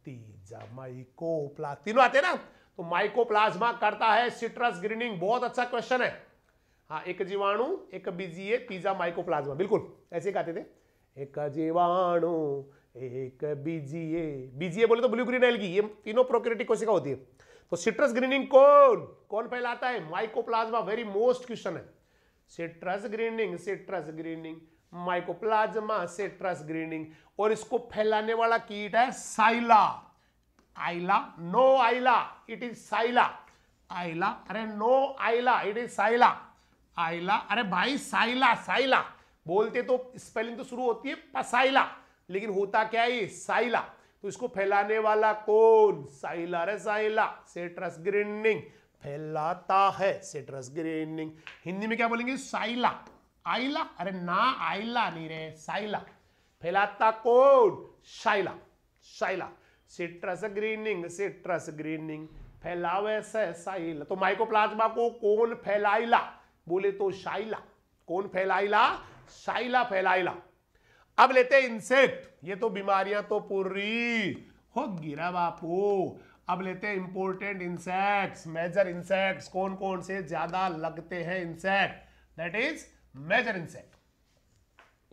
तीजा माइकोप्ला तीनों आते हैं ना तो माइकोप्लाज्मा करता है सिट्रस ग्रीनिंग बहुत अच्छा क्वेश्चन है हाँ एक जीवाणु एक बीजीय पिज्जा माइकोप्लाज्मा बिल्कुल ऐसे कहते थे एक जीवाणु एक बीजीए बीजीए बोले तो ब्लू ग्रीन एलगी ये तीनों प्रोक्रेटिक कोशिका होती है तो सिट्रस ग्रीनिंग कौन कौन फैलाता है माइकोप्लाज्मा वेरी मोस्ट क्वेश्चन है citrus greening citrus greening mycoplasma citrus greening और इसको फैलाने वाला कीट है साइला आइला no Ayla it is saila आइला अरे no Ayla it is saila आइला अरे भाई saila saila बोलते तो स्पेलिंग तो शुरू होती है पसाइला लेकिन होता क्या है साइला तो इसको फैलाने वाला कौन साइला रे साइला सेट्रस ग्रीनिंग फैलाता है सेट्रस ग्रीनिंग हिंदी में क्या बोलेंगे साइला आइला अरे ना आइला नहीं रे साइला फैलाता कौन psylla psylla citrus greening citrus greening फैलावे साइल तो माइकोप्लाज्मा को कौन फैलाइला बोले तो शाइला कौन फैलाइला शाइला फैलाइला अब लेते इंसेक्ट ये तो बीमारियां तो पूरी हो गिरा बापू अब लेते हैं इंपोर्टेंट इंसेक्ट्स मेजर इंसेक्ट्स कौन कौन से ज्यादा लगते हैं insect that is major insect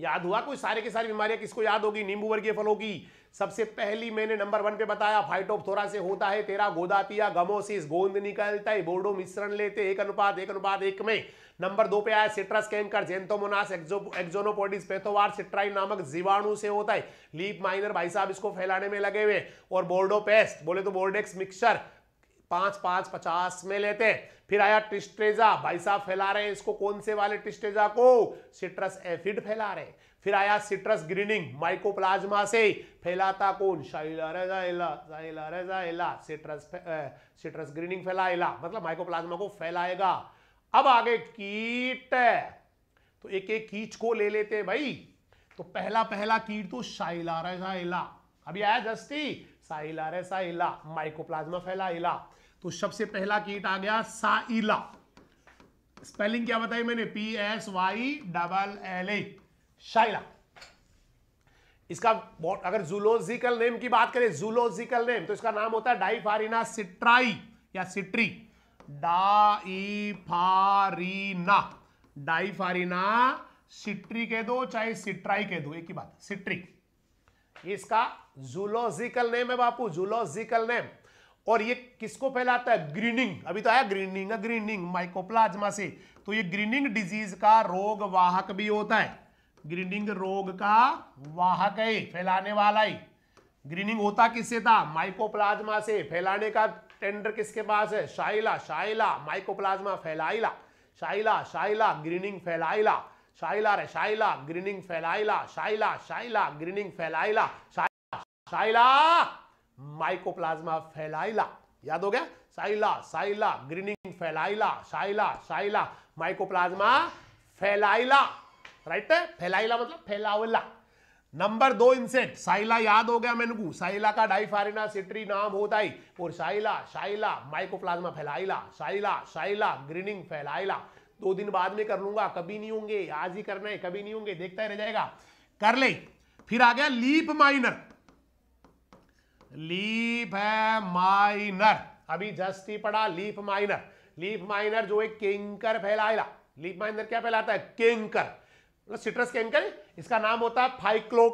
याद हुआ कोई सारे के सारी बीमारियां किसको याद होगी नींबू वर्गीय फलों की सबसे पहली मैंने नंबर वन पे बताया फाइटोपथोरा से होता है तेरा गोदातिया गमोसिस गोंद निकलता है बोर्डो मिश्रण लेते एक अनुपात एक अनुपात एक में नंबर दो पे आया सिट्रस कैंकर जेंथोमोनास एक्जो, एक्जोनोपोडिस पेथोवार सिट्राइन नामक जीवाणु से होता है लीप माइनर भाई साहब इसको फैलाने में लगे हुए और बोर्डो पेस्ट बोले तो बोर्डेक्स मिक्सचर पांच पांच पचास में लेते हैं फिर आया टिस्ट्रेजा भाई साहब फैला रहे हैं इसको कौन से वाले टिस्ट्रेजा को सिट्रस एफिड फैला रहे हैं फिर आया सिट्रस ग्रीनिंग माइकोप्लाज्मा से फैलाता कौन सिट्रस सिट्रस ग्रीनिंग फैलाएला मतलब माइकोप्लाज्मा को फैलाएगा अब आगे कीट तो एक एक कीच को ले लेते भाई तो पहला पहला कीट तो शाइला अभी आया जस्ती साइला रे साइला माइकोप्लाज्मा फैलाइला तो सबसे पहला कीट आ गया साइला स्पेलिंग क्या बताई मैंने P S Y double L A psylla इसका अगर जूलॉजिकल नेम की बात करें जूलॉजिकल नेम तो इसका नाम होता है डाइफारिना सिट्राई या सिट्री डाइफारिना डाइफारिना सिट्री के दो चाहे सिट्राई के दो एक ही बात सिट्री इसका जूलॉजिकल नेम है बापू जूलोजिकल नेम और ये किसको फैलाता है ग्रीनिंग अभी तो आया ग्रीनिंग ग्रीनिंग माइकोप्लाज्मा से तो ये ग्रीनिंग डिजीज का रोग वाहक भी होता है ग्रीनिंग रोग का वाहक है फैलाने वाला ही ग्रीनिंग होता किससे था माइकोप्लाज्मा से फैलाने का टेंडर किसके पास है शाइला psylla mycoplasma फैलाइला psylla psylla greening फैलाइला शाइला रे शाइला ग्रीनिंग फैलाइला शाइला शाइला ग्रीनिंग फैलाइला शाइला माइकोप्लाज्मा फैलाइला याद हो गया साइला साइला ग्रीनिंग फैलाइला शाइला शाइला माइकोप्लाज्मा फैलाइला राइट है फैलाइला मतलब फैलावला नंबर दो इंसेक्ट साइला याद हो गया मेनकू साइला का डाइफारिना सिट्री नाम होता ही और साइला साइला माइकोप्लाज्मा फैलाइला साइला साइला ग्रीनिंग फैलाइला दो दिन बाद में कर लूंगा कभी नहीं होंगे आज ही करना है कभी नहीं होंगे देखता ही रह जाएगा कर ले फिर आ गया लीप माइनर लीप है माइनर अभी जस्ट ही पढ़ा लीप माइनर लीप माइनर जो एक किंकर फैलाइला लीप माइनर क्या फैलाता है किंकर सिट्रस मतलब केमिकल इसका नाम होता है फाइक्लो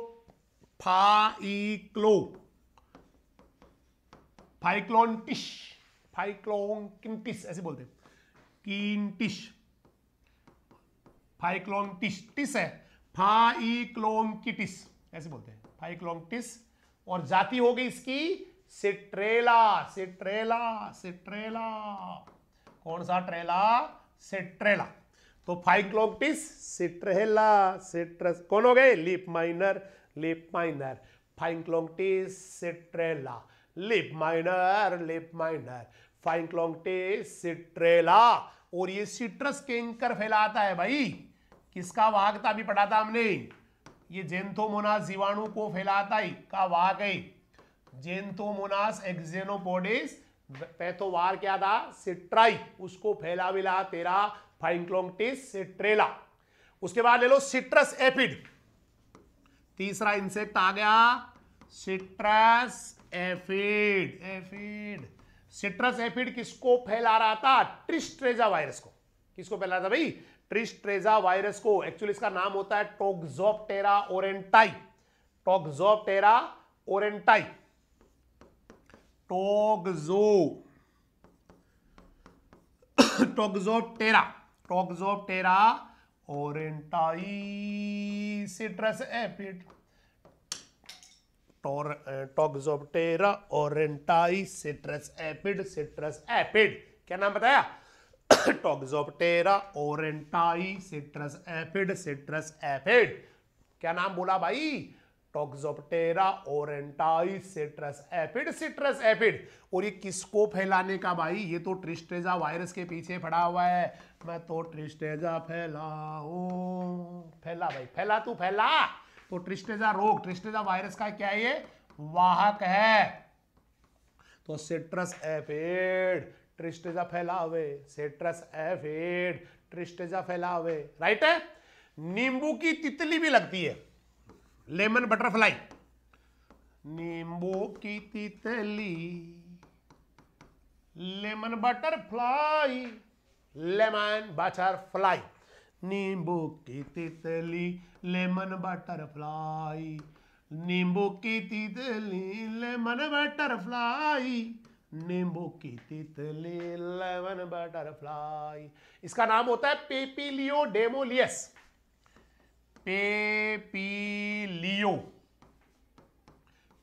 फाइक्लो फाइक्लोनटिश फाइक्लोकिटिस ऐसे बोलते हैं किटिश टिस है फाइक्लोंकिटिस ऐसे बोलते हैं फाइक्लोंटिस और जाति हो गई इसकी सिट्रेला सिट्रेला सिट्रेला कौन सा ट्रेला सिट्रेला तो फाइक्लोप्टिस सिट्रहेला सिट्रस कौन हो गए लिप माइनर लिप माइनर फाइक्लोप्टिस सिट्रेला लिप माइनर लिप माइनर फाइक्लोप्टिस सिट्रेला और ये सिट्रस कैंकर फैलाता है भाई किसका वाहकता भी पढ़ा था हमने ये जेंथोमोनास जीवाणु को फैलाता ही का वाहक है जेंथोमोनास एक्जेनोपोडिस पैथोवार क्या था सिट्राई उसको फैला मिला तेरा फाइनक्लोमटिस सिट्रेला उसके बाद ले लो सिट्रस एपिड तीसरा इंसेक्ट आ गया citrus aphid aphid citrus aphid किसको फैला रहा था ट्रिस्ट्रेजा वायरस को किसको फैला रहा था भाई ट्रिस्ट्रेजा वायरस को एक्चुअली इसका नाम होता है टोक्सोप्टेरा ओरेंटाई टोक्सोप्टेरा ओरेंटाई टोक्सो [COUGHS] टोक्सोप्टेरा प्रोक्सोप्टेरा ओरेंटाई एपिड टॉक्सोप्टेरा ओरेंटाई एपिड सिट्रस एपिड क्या नाम बताया टॉक्सोप्टेरा ओरेंटाई सिट्रस एपिड सिट्रस एपिड क्या नाम बोला भाई टॉक्सोप्टेरा ओरेंटाई सिट्रस एपिड सिट्रस एपिड और ये किसको फैलाने का भाई ये तो ट्रिस्टेजा वायरस के पीछे पड़ा हुआ है मैं तो ट्रिस्टेजा फैलाऊं फैला भाई फैला तू फैला तो ट्रिस्टेजा रोग ट्रिस्टेजा वायरस का क्या ये वाहक है तो सिट्रस एफेड ट्रिस्टेजा फैलावे सिट्रस एफेड ट्रिस्टेजा फैलावे राइट है नींबू की तितली भी लगती है लेमन बटरफ्लाई नींबू की तितली लेमन बटरफ्लाई लेमन बटरफ्लाई नींबू की तितली लेमन बटरफ्लाई नींबू की तितली लेमन बटरफ्लाई नींबू की तितली लेमन बटरफ्लाई इसका नाम होता है पेपीलियो डेमोलियस पेपीलियो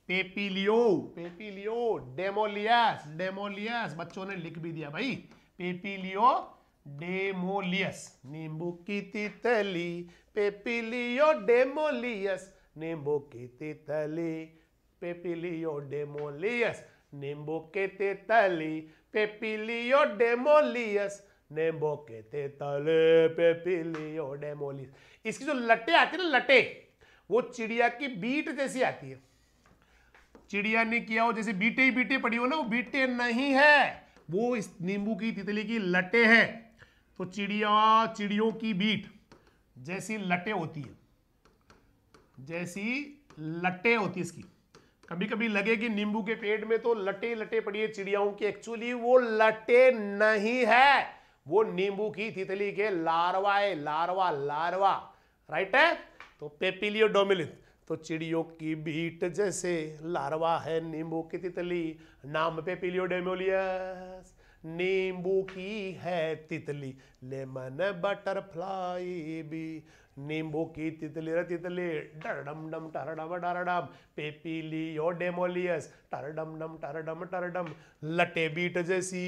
पेपीलियो पेपीलियो डेमोलियस डेमोलियस बच्चों ने लिख भी दिया भाई पेपीलियो डेमोलियस नींबू की तितली पेपिलियो डेमोलियस नींबू की तितली पेपिलियो डेमोलियस नींबू के तितली पेपिलियो डेमोलियस नींबू के तितले पेपिलियो डेमोलियस इसकी जो लटे आती है ना लटे वो चिड़िया की बीट जैसी आती है चिड़िया ने किया हो जैसे बीटे ही बीटे पड़ी हो ना वो बीटे नहीं है वो इस नींबू की तितली की लटे हैं तो चिड़िया चिड़ियों की बीट जैसी लटे होती है जैसी लटे होती इसकी कभी कभी लगे कि नींबू के पेड़ में तो लटे लटे पड़ी है चिड़ियाओं की एक्चुअली वो लटे नहीं है वो नींबू की तितली के लार्वा है लार्वा लार्वा राइट है तो पेपिलियो डोमिलिन तो चिड़ियों की बीट जैसे लार्वा है नींबू की तितली नाम पेपिलियो डेमोलियस नींबू की है तितली लेमन बटरफ्लाई भी नींबू की तितली र तितली डरडम डम टरडम डरडम पेपीली पेपीलियो डेमोलियस टरडम डम टरडम टरडम लटे बीट जैसी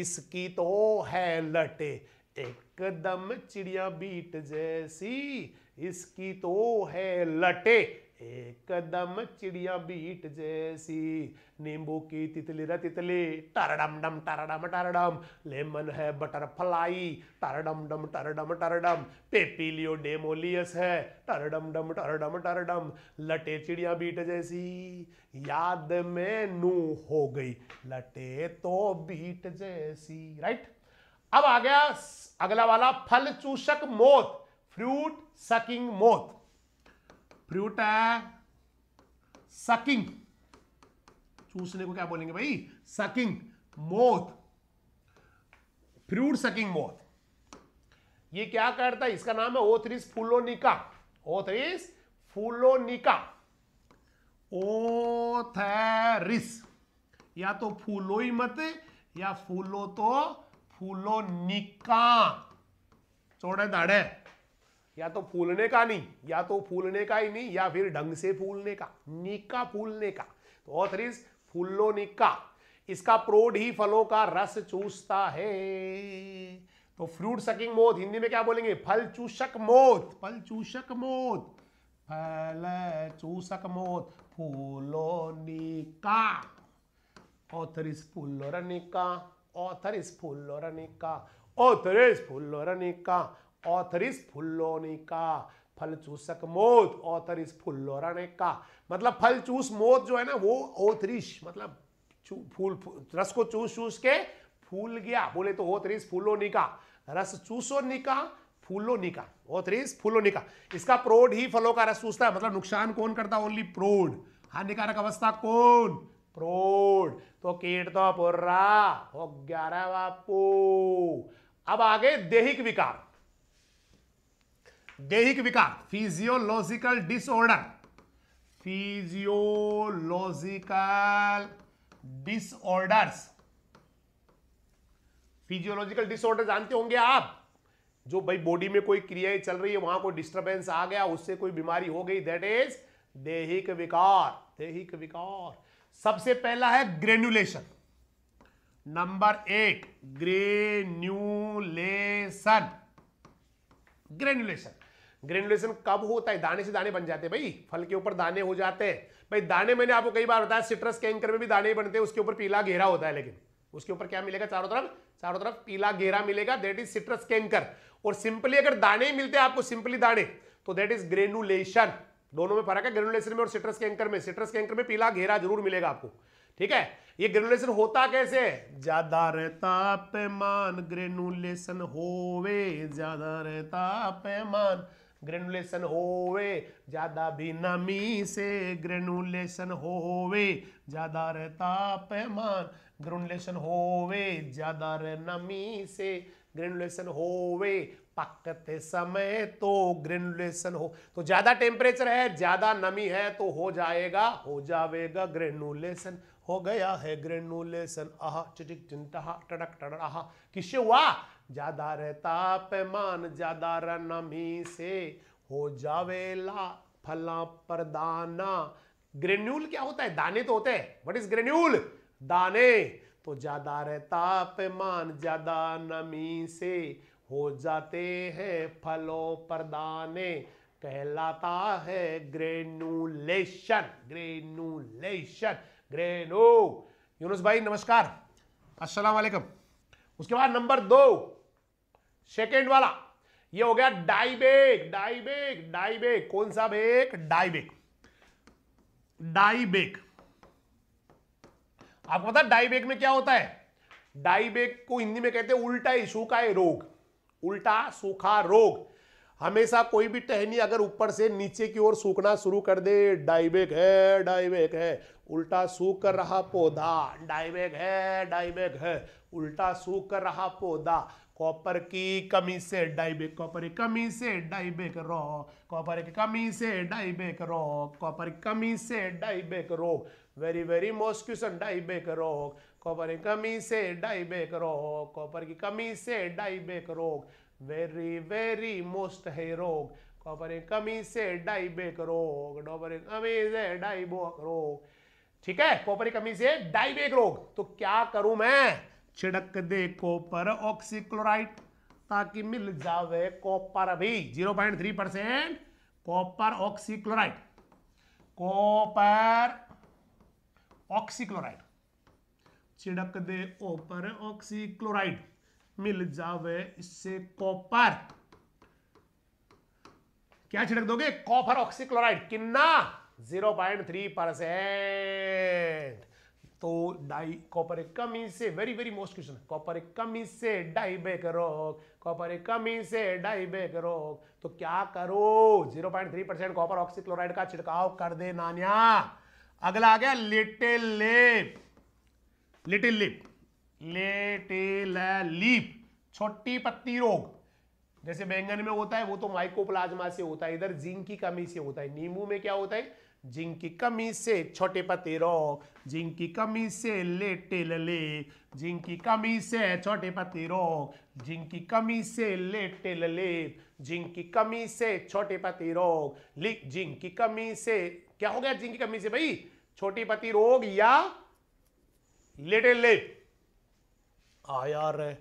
इसकी तो है लटे एकदम चिड़िया बीट जैसी इसकी तो है लटे एकदम चिड़िया बीट जैसी नींबू की तितली रितली तितली टरडम डम टरडम टरडम लेमन है बटरफ्लाई टरडम डम टरडम टरडम पेपीलियो डेमोलियस है टरडम डम टरडम टरडम लटे चिड़िया बीट जैसी याद में नू हो गई लटे तो बीट जैसी राइट अब आ गया अगला वाला फल चूषक मोत फ्रूट सकिंग मोथ फ्रूट है सकिंग चूसने को क्या बोलेंगे भाई sucking moth fruit sucking moth ये क्या करता है इसका नाम है ओथरिस फुलोनिका ओथरिस फुलोनिका ओथरिस या तो फूलो ही मत या फूलो तो फूलोनिका चौड़े दाड़े या तो फूलने का नहीं या तो फूलने का ही नहीं या फिर ढंग से फूलने का निका फूलने का तो ऑथर इज फूलो निका इसका प्रोड ही फलों का रस चूसता है तो फ्रूट सकिंग मोत हिंदी में क्या बोलेंगे फल चूषक मोत फल चूषक मोत फल चूषक फूलो निका ऑथर इज फूलो रनिका ऑथर इज फूलो रनिका ऑथर इज फूलो रनिका ऑथरिस फुल्लोनी का फल चूसक मोद ऑथरिस फुल्लोरने का मतलब फल चूस मोद जो है ना वो ओथरिश मतलब फूल रस को चूस चूस के फूल गया बोले तो ओथरिस का रस चूसो निका फूलोनिका ओथरिस फूलोनिका इसका प्रोड ही फलों का रस चूसता है मतलब नुकसान कौन करता ओनली प्रोड हानिकारक अवस्था कौन प्रोड तो कीट तो पुर्रा हो ग्यारहवा बापू अब आगे देहिक विकार देहिक विकार physiological disorder physiological disorders physiological disorder जानते होंगे आप जो भाई बॉडी में कोई क्रियाएं चल रही है वहां कोई डिस्टरबेंस आ गया उससे कोई बीमारी हो गई दैट इज देहिक विकार देहिक विकार सबसे पहला है granulation number eight granulation granulation granulation कब होता है दाने से दाने बन जाते हैं भाई फल के ऊपर दाने हो जाते हैं भाई दाने मैंने आपको कई बार बताया सिट्रस के एंकर में भी दाने ही बनते हैं उसके ऊपर पीला घेरा होता है लेकिन उसके ऊपर क्या मिलेगा चारों तरफ चारों तरफ पीला घेरा मिलेगा देट इज सिट्रस कैंकर और सिंपली अगर दाने ही मिलते हैं आपको सिंपली दाने तो देट इज ग्रेनुलेशन दोनों में फर्क है ग्रेनुलेशन में और सिट्रस कैंकर में सिट्रस कैंकर में पीला घेरा जरूर मिलेगा आपको ठीक है ये ग्रेनुलेशन होता कैसे ज्यादा तापमान ग्रेनुलेशन होवे ज्यादा तापमान ग्रेनुलेशन होवे ज़्यादा भी नमी से ग्रेनुलेशन होवे ज़्यादा रहता पैमान ग्रेनुलेशन होवे ज़्यादा रह नमी से ग्रेनुलेशन होवे पकते समय तो ग्रेनुलेशन हो तो ज़्यादा टेम्परेचर है ज़्यादा नमी है तो हो जाएगा हो जाएगा ग्रेनुलेशन हो गया है ग्रेनुलेशन आह चिटिक चिंता टड़क टड़क आह किससे हुआ ज्यादा रहता पैमान ज्यादा रनमी से हो जावेला फला पर दाना ग्रेन्यूल क्या होता है दाने तो होते हैं वट इज ग्रेन्यूल दाने तो ज्यादा रहता पैमान ज्यादा नमी से हो जाते हैं फलों पर दाने कहलाता है ग्रेनुलेशन ग्रेनुलेशन ग्रेनो यूनुस भाई नमस्कार अस्सलाम वालेकुम उसके बाद नंबर दो सेकेंड वाला ये हो गया डाइबेक डाइबेक डाइबेक कौन सा बेक डाइबेक डाइबेक आपको पता है डाइबेक में क्या होता है डाइबेक को हिंदी में कहते हैं उल्टा ही सूखा रोग उल्टा सूखा रोग हमेशा कोई भी टहनी अगर ऊपर से नीचे की ओर सूखना शुरू कर दे डाइबेक है डाइबेक है उल्टा सूख कर रहा पौधा डाइबेक है डाइबेक है उल्टा सूख कर रहा पौधा कॉपर की कमी से डाइबेक कॉपर की कमी से डाइबेक रो कॉपर की कमी से डाइबेक रो कॉपर की कमी से डाइबेक रो very very most question dieback रो कॉपर की कमी से डाइबेक रो कॉपर की कमी से डाइबेक रोग वेरी वेरी मोस्ट है रोग कॉपर की कमी से डाइबेक रोग डॉपर की कमी से डाइबोक रोग ठीक है कॉपर की कमी से डाइबेक रोग तो क्या करूं मैं छिड़क दे कॉपर ऑक्सीक्लोराइड ताकि मिल जावे कॉपर भी zero point three percent copper oxychloride copper oxychloride छिड़क दे ऊपर ऑक्सीक्लोराइड मिल जावे इससे कॉपर क्या छिड़क दोगे कॉपर ऑक्सीक्लोराइड किन्ना जीरो पॉइंट थ्री परसेंट तो डाई कॉपर एक कमी से वेरी वेरी मोस्ट क्वेश्चन है कॉपर एक कमी से डाई बेक रोग कॉपर एक कमी से डाई बेक रोग तो क्या करो 0.3 परसेंट कॉपर ऑक्सीक्लोराइड का छिड़काव कर दे नानिया अगला आ गया little leaf little leaf little leaf छोटी पत्ती रोग जैसे बैंगन में होता है वो तो माइकोप्लाज्मा से होता है इधर जिंक की कमी से होता है नींबू में क्या होता है जिंक की कमी से छोटे पत्ते रोग जिंक की कमी से लेटे लले जिंक की कमी से छोटे पत्ते रोग जिंक की कमी से लेटे लले जिंक की कमी से छोटे पत्ते रोग लिख जिंक की कमी से क्या हो गया जिंक की कमी से भाई छोटे पति रोग या लेटे ले आया रे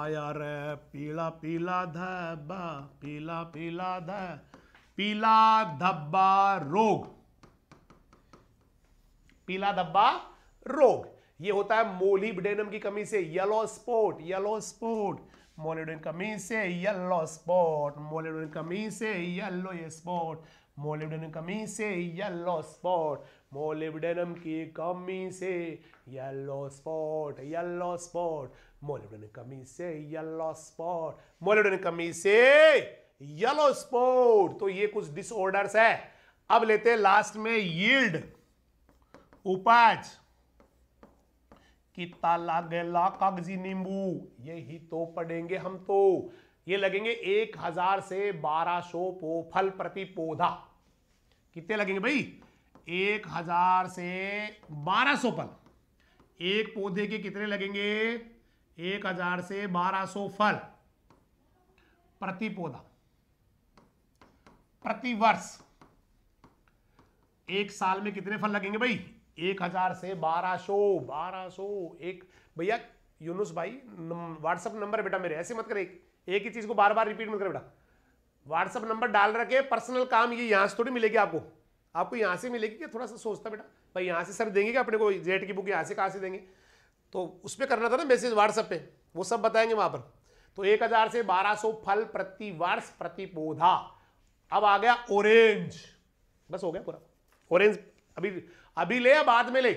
आया रे पीला पीला धब्बा पीला पीला ध पीला धब्बा रोग पीला धब्बा रोग ये होता है मोलिब्डेनम की कमी से yellow spot yellow spot molybdenum कमी से येलो स्पॉट मोलिडोन कमी से येलो स्पॉट मोलिब्डेनम कमी से येलो स्पॉट मोलिब्डेनम की कमी से yellow spot yellow spot molybdenum कमी से येलो स्पॉट मोलिब्डेनम कमी से येलो स्पॉट तो ये कुछ डिसऑर्डर्स है अब लेते हैं लास्ट में यील्ड उपज कितना लागेला कागजी नींबू यही तो पढ़ेंगे हम तो ये लगेंगे एक हजार से बारह सौ पो फल प्रति पौधा कितने लगेंगे भाई एक हजार से बारह सौ फल एक पौधे के कितने लगेंगे एक हजार से बारह सौ फल प्रति पौधा प्रति वर्ष एक साल में कितने फल लगेंगे भाई एक हजार से बारह सो बारह सो एक भैया यूनुस भाई व्हाट्सअप नंबर बेटा मेरे ऐसे मत करे एक, एक ही चीज को बार बार रिपीट मत करे बेटा व्हाट्सअप नंबर डाल रखे पर्सनल काम ये यहाँ से थोड़ी मिलेगी आपको आपको यहाँ से मिलेगी क्या थोड़ा सा सोचता बेटा भाई यहाँ से सर देंगे क्या अपने को जेट की बुक यहाँ से कहाँ से देंगे तो उस पर करना था ना मैसेज व्हाट्सअप पे वो सब बताएंगे वहां पर तो एक हजार से बारह सौ फल प्रति वर्ष प्रति पौधा अब आ गया ऑरेंज बस हो गया पूरा ऑरेंज अभी अभी ले या बाद में ले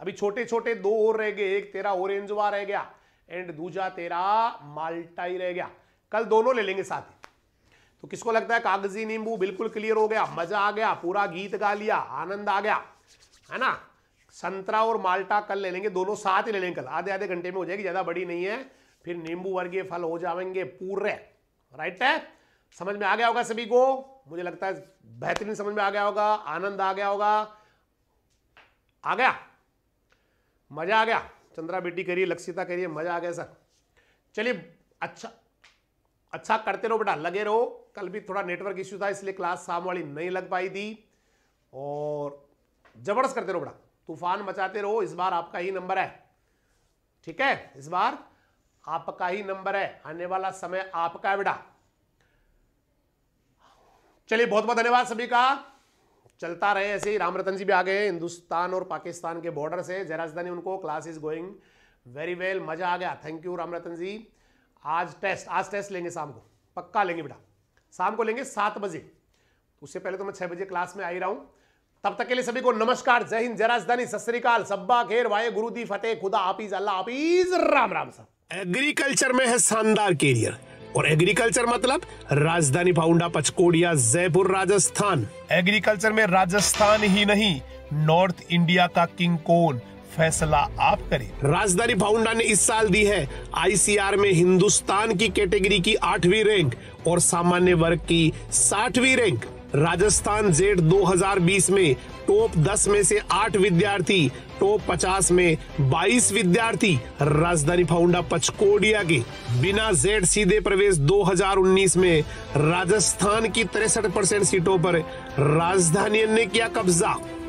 अभी छोटे छोटे दो और रह गए एक तेरा वा रह गया एंड दूजा तेरा माल्टाई रह गया कल दोनों ले लेंगे साथ ही तो किसको लगता है कागजी नींबू बिल्कुल क्लियर हो गया मजा आ गया पूरा गीत गा लिया आनंद आ गया है ना संतरा और माल्टा कल ले लेंगे दोनों साथ ही ले लेंगे कल आधे आधे घंटे में हो जाएगी ज्यादा बड़ी नहीं है फिर नींबू वर्गीय फल हो जाएंगे पूरे राइट है समझ में आ गया होगा सभी को मुझे लगता है बेहतरीन समझ में आ गया होगा आनंद आ गया होगा आ गया मजा आ गया चंद्रा बेटी करिए लक्षिता करिए मजा आ गया सर चलिए अच्छा अच्छा करते रहो बेटा लगे रहो कल भी थोड़ा नेटवर्क इश्यू था इसलिए क्लास शाम वाली नहीं लग पाई थी और जबरदस्त करते रहो बेटा तूफान मचाते रहो इस बार आपका ही नंबर है ठीक है इस बार आपका ही नंबर है आने वाला समय आपका है बेटा चलिए बहुत बहुत धन्यवाद सभी का चलता रहे ऐसे ही राम रतन जी भी आ गए हिंदुस्तान और पाकिस्तान के बॉर्डर से जयराजधानी उनको class is going very well मजा आ गया थैंक यू राम रतन जी आज टेस्ट आज टेस्ट लेंगे शाम को पक्का लेंगे बेटा शाम को लेंगे सात बजे उससे पहले तो मैं छह बजे क्लास में आई रहा हूँ तब तक के लिए सभी को नमस्कार जय हिंद जय राजधानी सत श्रीकाल सब्बा खेर वाये गुरुदी फतेह खुदा आपीज अल्लाह आपीज राम राम साहब एग्रीकल्चर में है शानदार करियर और एग्रीकल्चर मतलब राजधानी फाउंडा पचकोड़िया जयपुर राजस्थान एग्रीकल्चर में राजस्थान ही नहीं नॉर्थ इंडिया का किंग कौन फैसला आप करें राजधानी फाउंडा ने इस साल दी है आईसीआर में हिंदुस्तान की कैटेगरी की आठवीं रैंक और सामान्य वर्ग की साठवीं रैंक राजस्थान जेड 2020 में टॉप 10 में से 8 विद्यार्थी टॉप 50 में 22 विद्यार्थी राजधानी फाउंडा पचकोडिया के बिना जेड सीधे प्रवेश 2019 में राजस्थान की तिरसठ परसेंट सीटों पर राजधानी ने किया कब्जा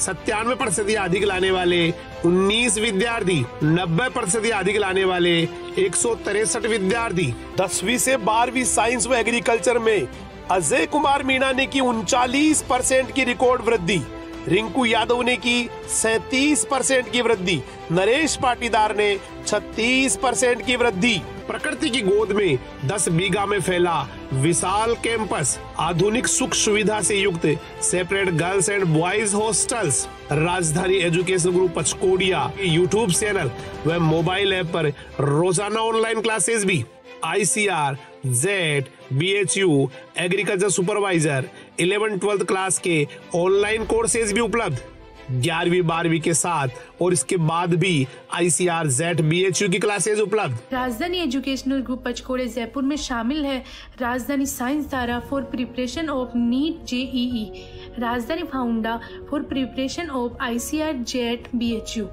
सत्तानवे फीसदी अधिक लाने वाले 19 विद्यार्थी 90 फीसदी अधिक लाने वाले एक विद्यार्थी दसवीं से बारहवीं साइंस व एग्रीकल्चर में अजय कुमार मीणा ने की उनचालीस परसेंट की रिकॉर्ड वृद्धि रिंकू यादव ने की सैतीस परसेंट की वृद्धि नरेश पाटीदार ने छत्तीस परसेंट की वृद्धि प्रकृति की गोद में दस बीघा में फैला विशाल कैंपस आधुनिक सुख सुविधा से युक्त separate girls and boys hostels Rajdhani education group Pachkodiya YouTube channel व मोबाइल ऐप पर रोजाना ऑनलाइन क्लासेस भी ICR JET B H U agriculture supervisor eleven twelfth class के ऑनलाइन कोर्सेज भी उपलब्ध ग्यारहवीं बारहवीं के साथ और इसके बाद भी I C R JET B H U की क्लासेज उपलब्ध राजधानी एजुकेशनल ग्रुप पचकोड़े जयपुर में शामिल है राजधानी साइंस धारा for preparation of NEET JEE e e। Rajdhani फाउंडा for preparation of I C R JET B H U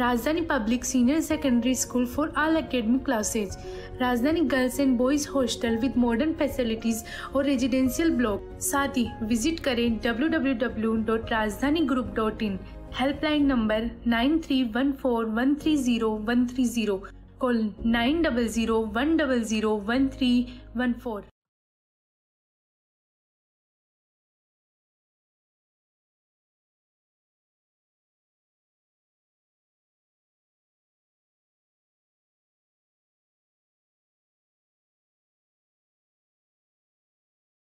Rajdhani public senior secondary school for all academic classes Rajdhani girls and boys hostel with modern facilities और रेजिडेंशियल ब्लॉक साथ ही विजिट करें W W W dot Rajdhani group dot in helpline number nine three one four one three zero one three zero call nine double zero one double zero one three one four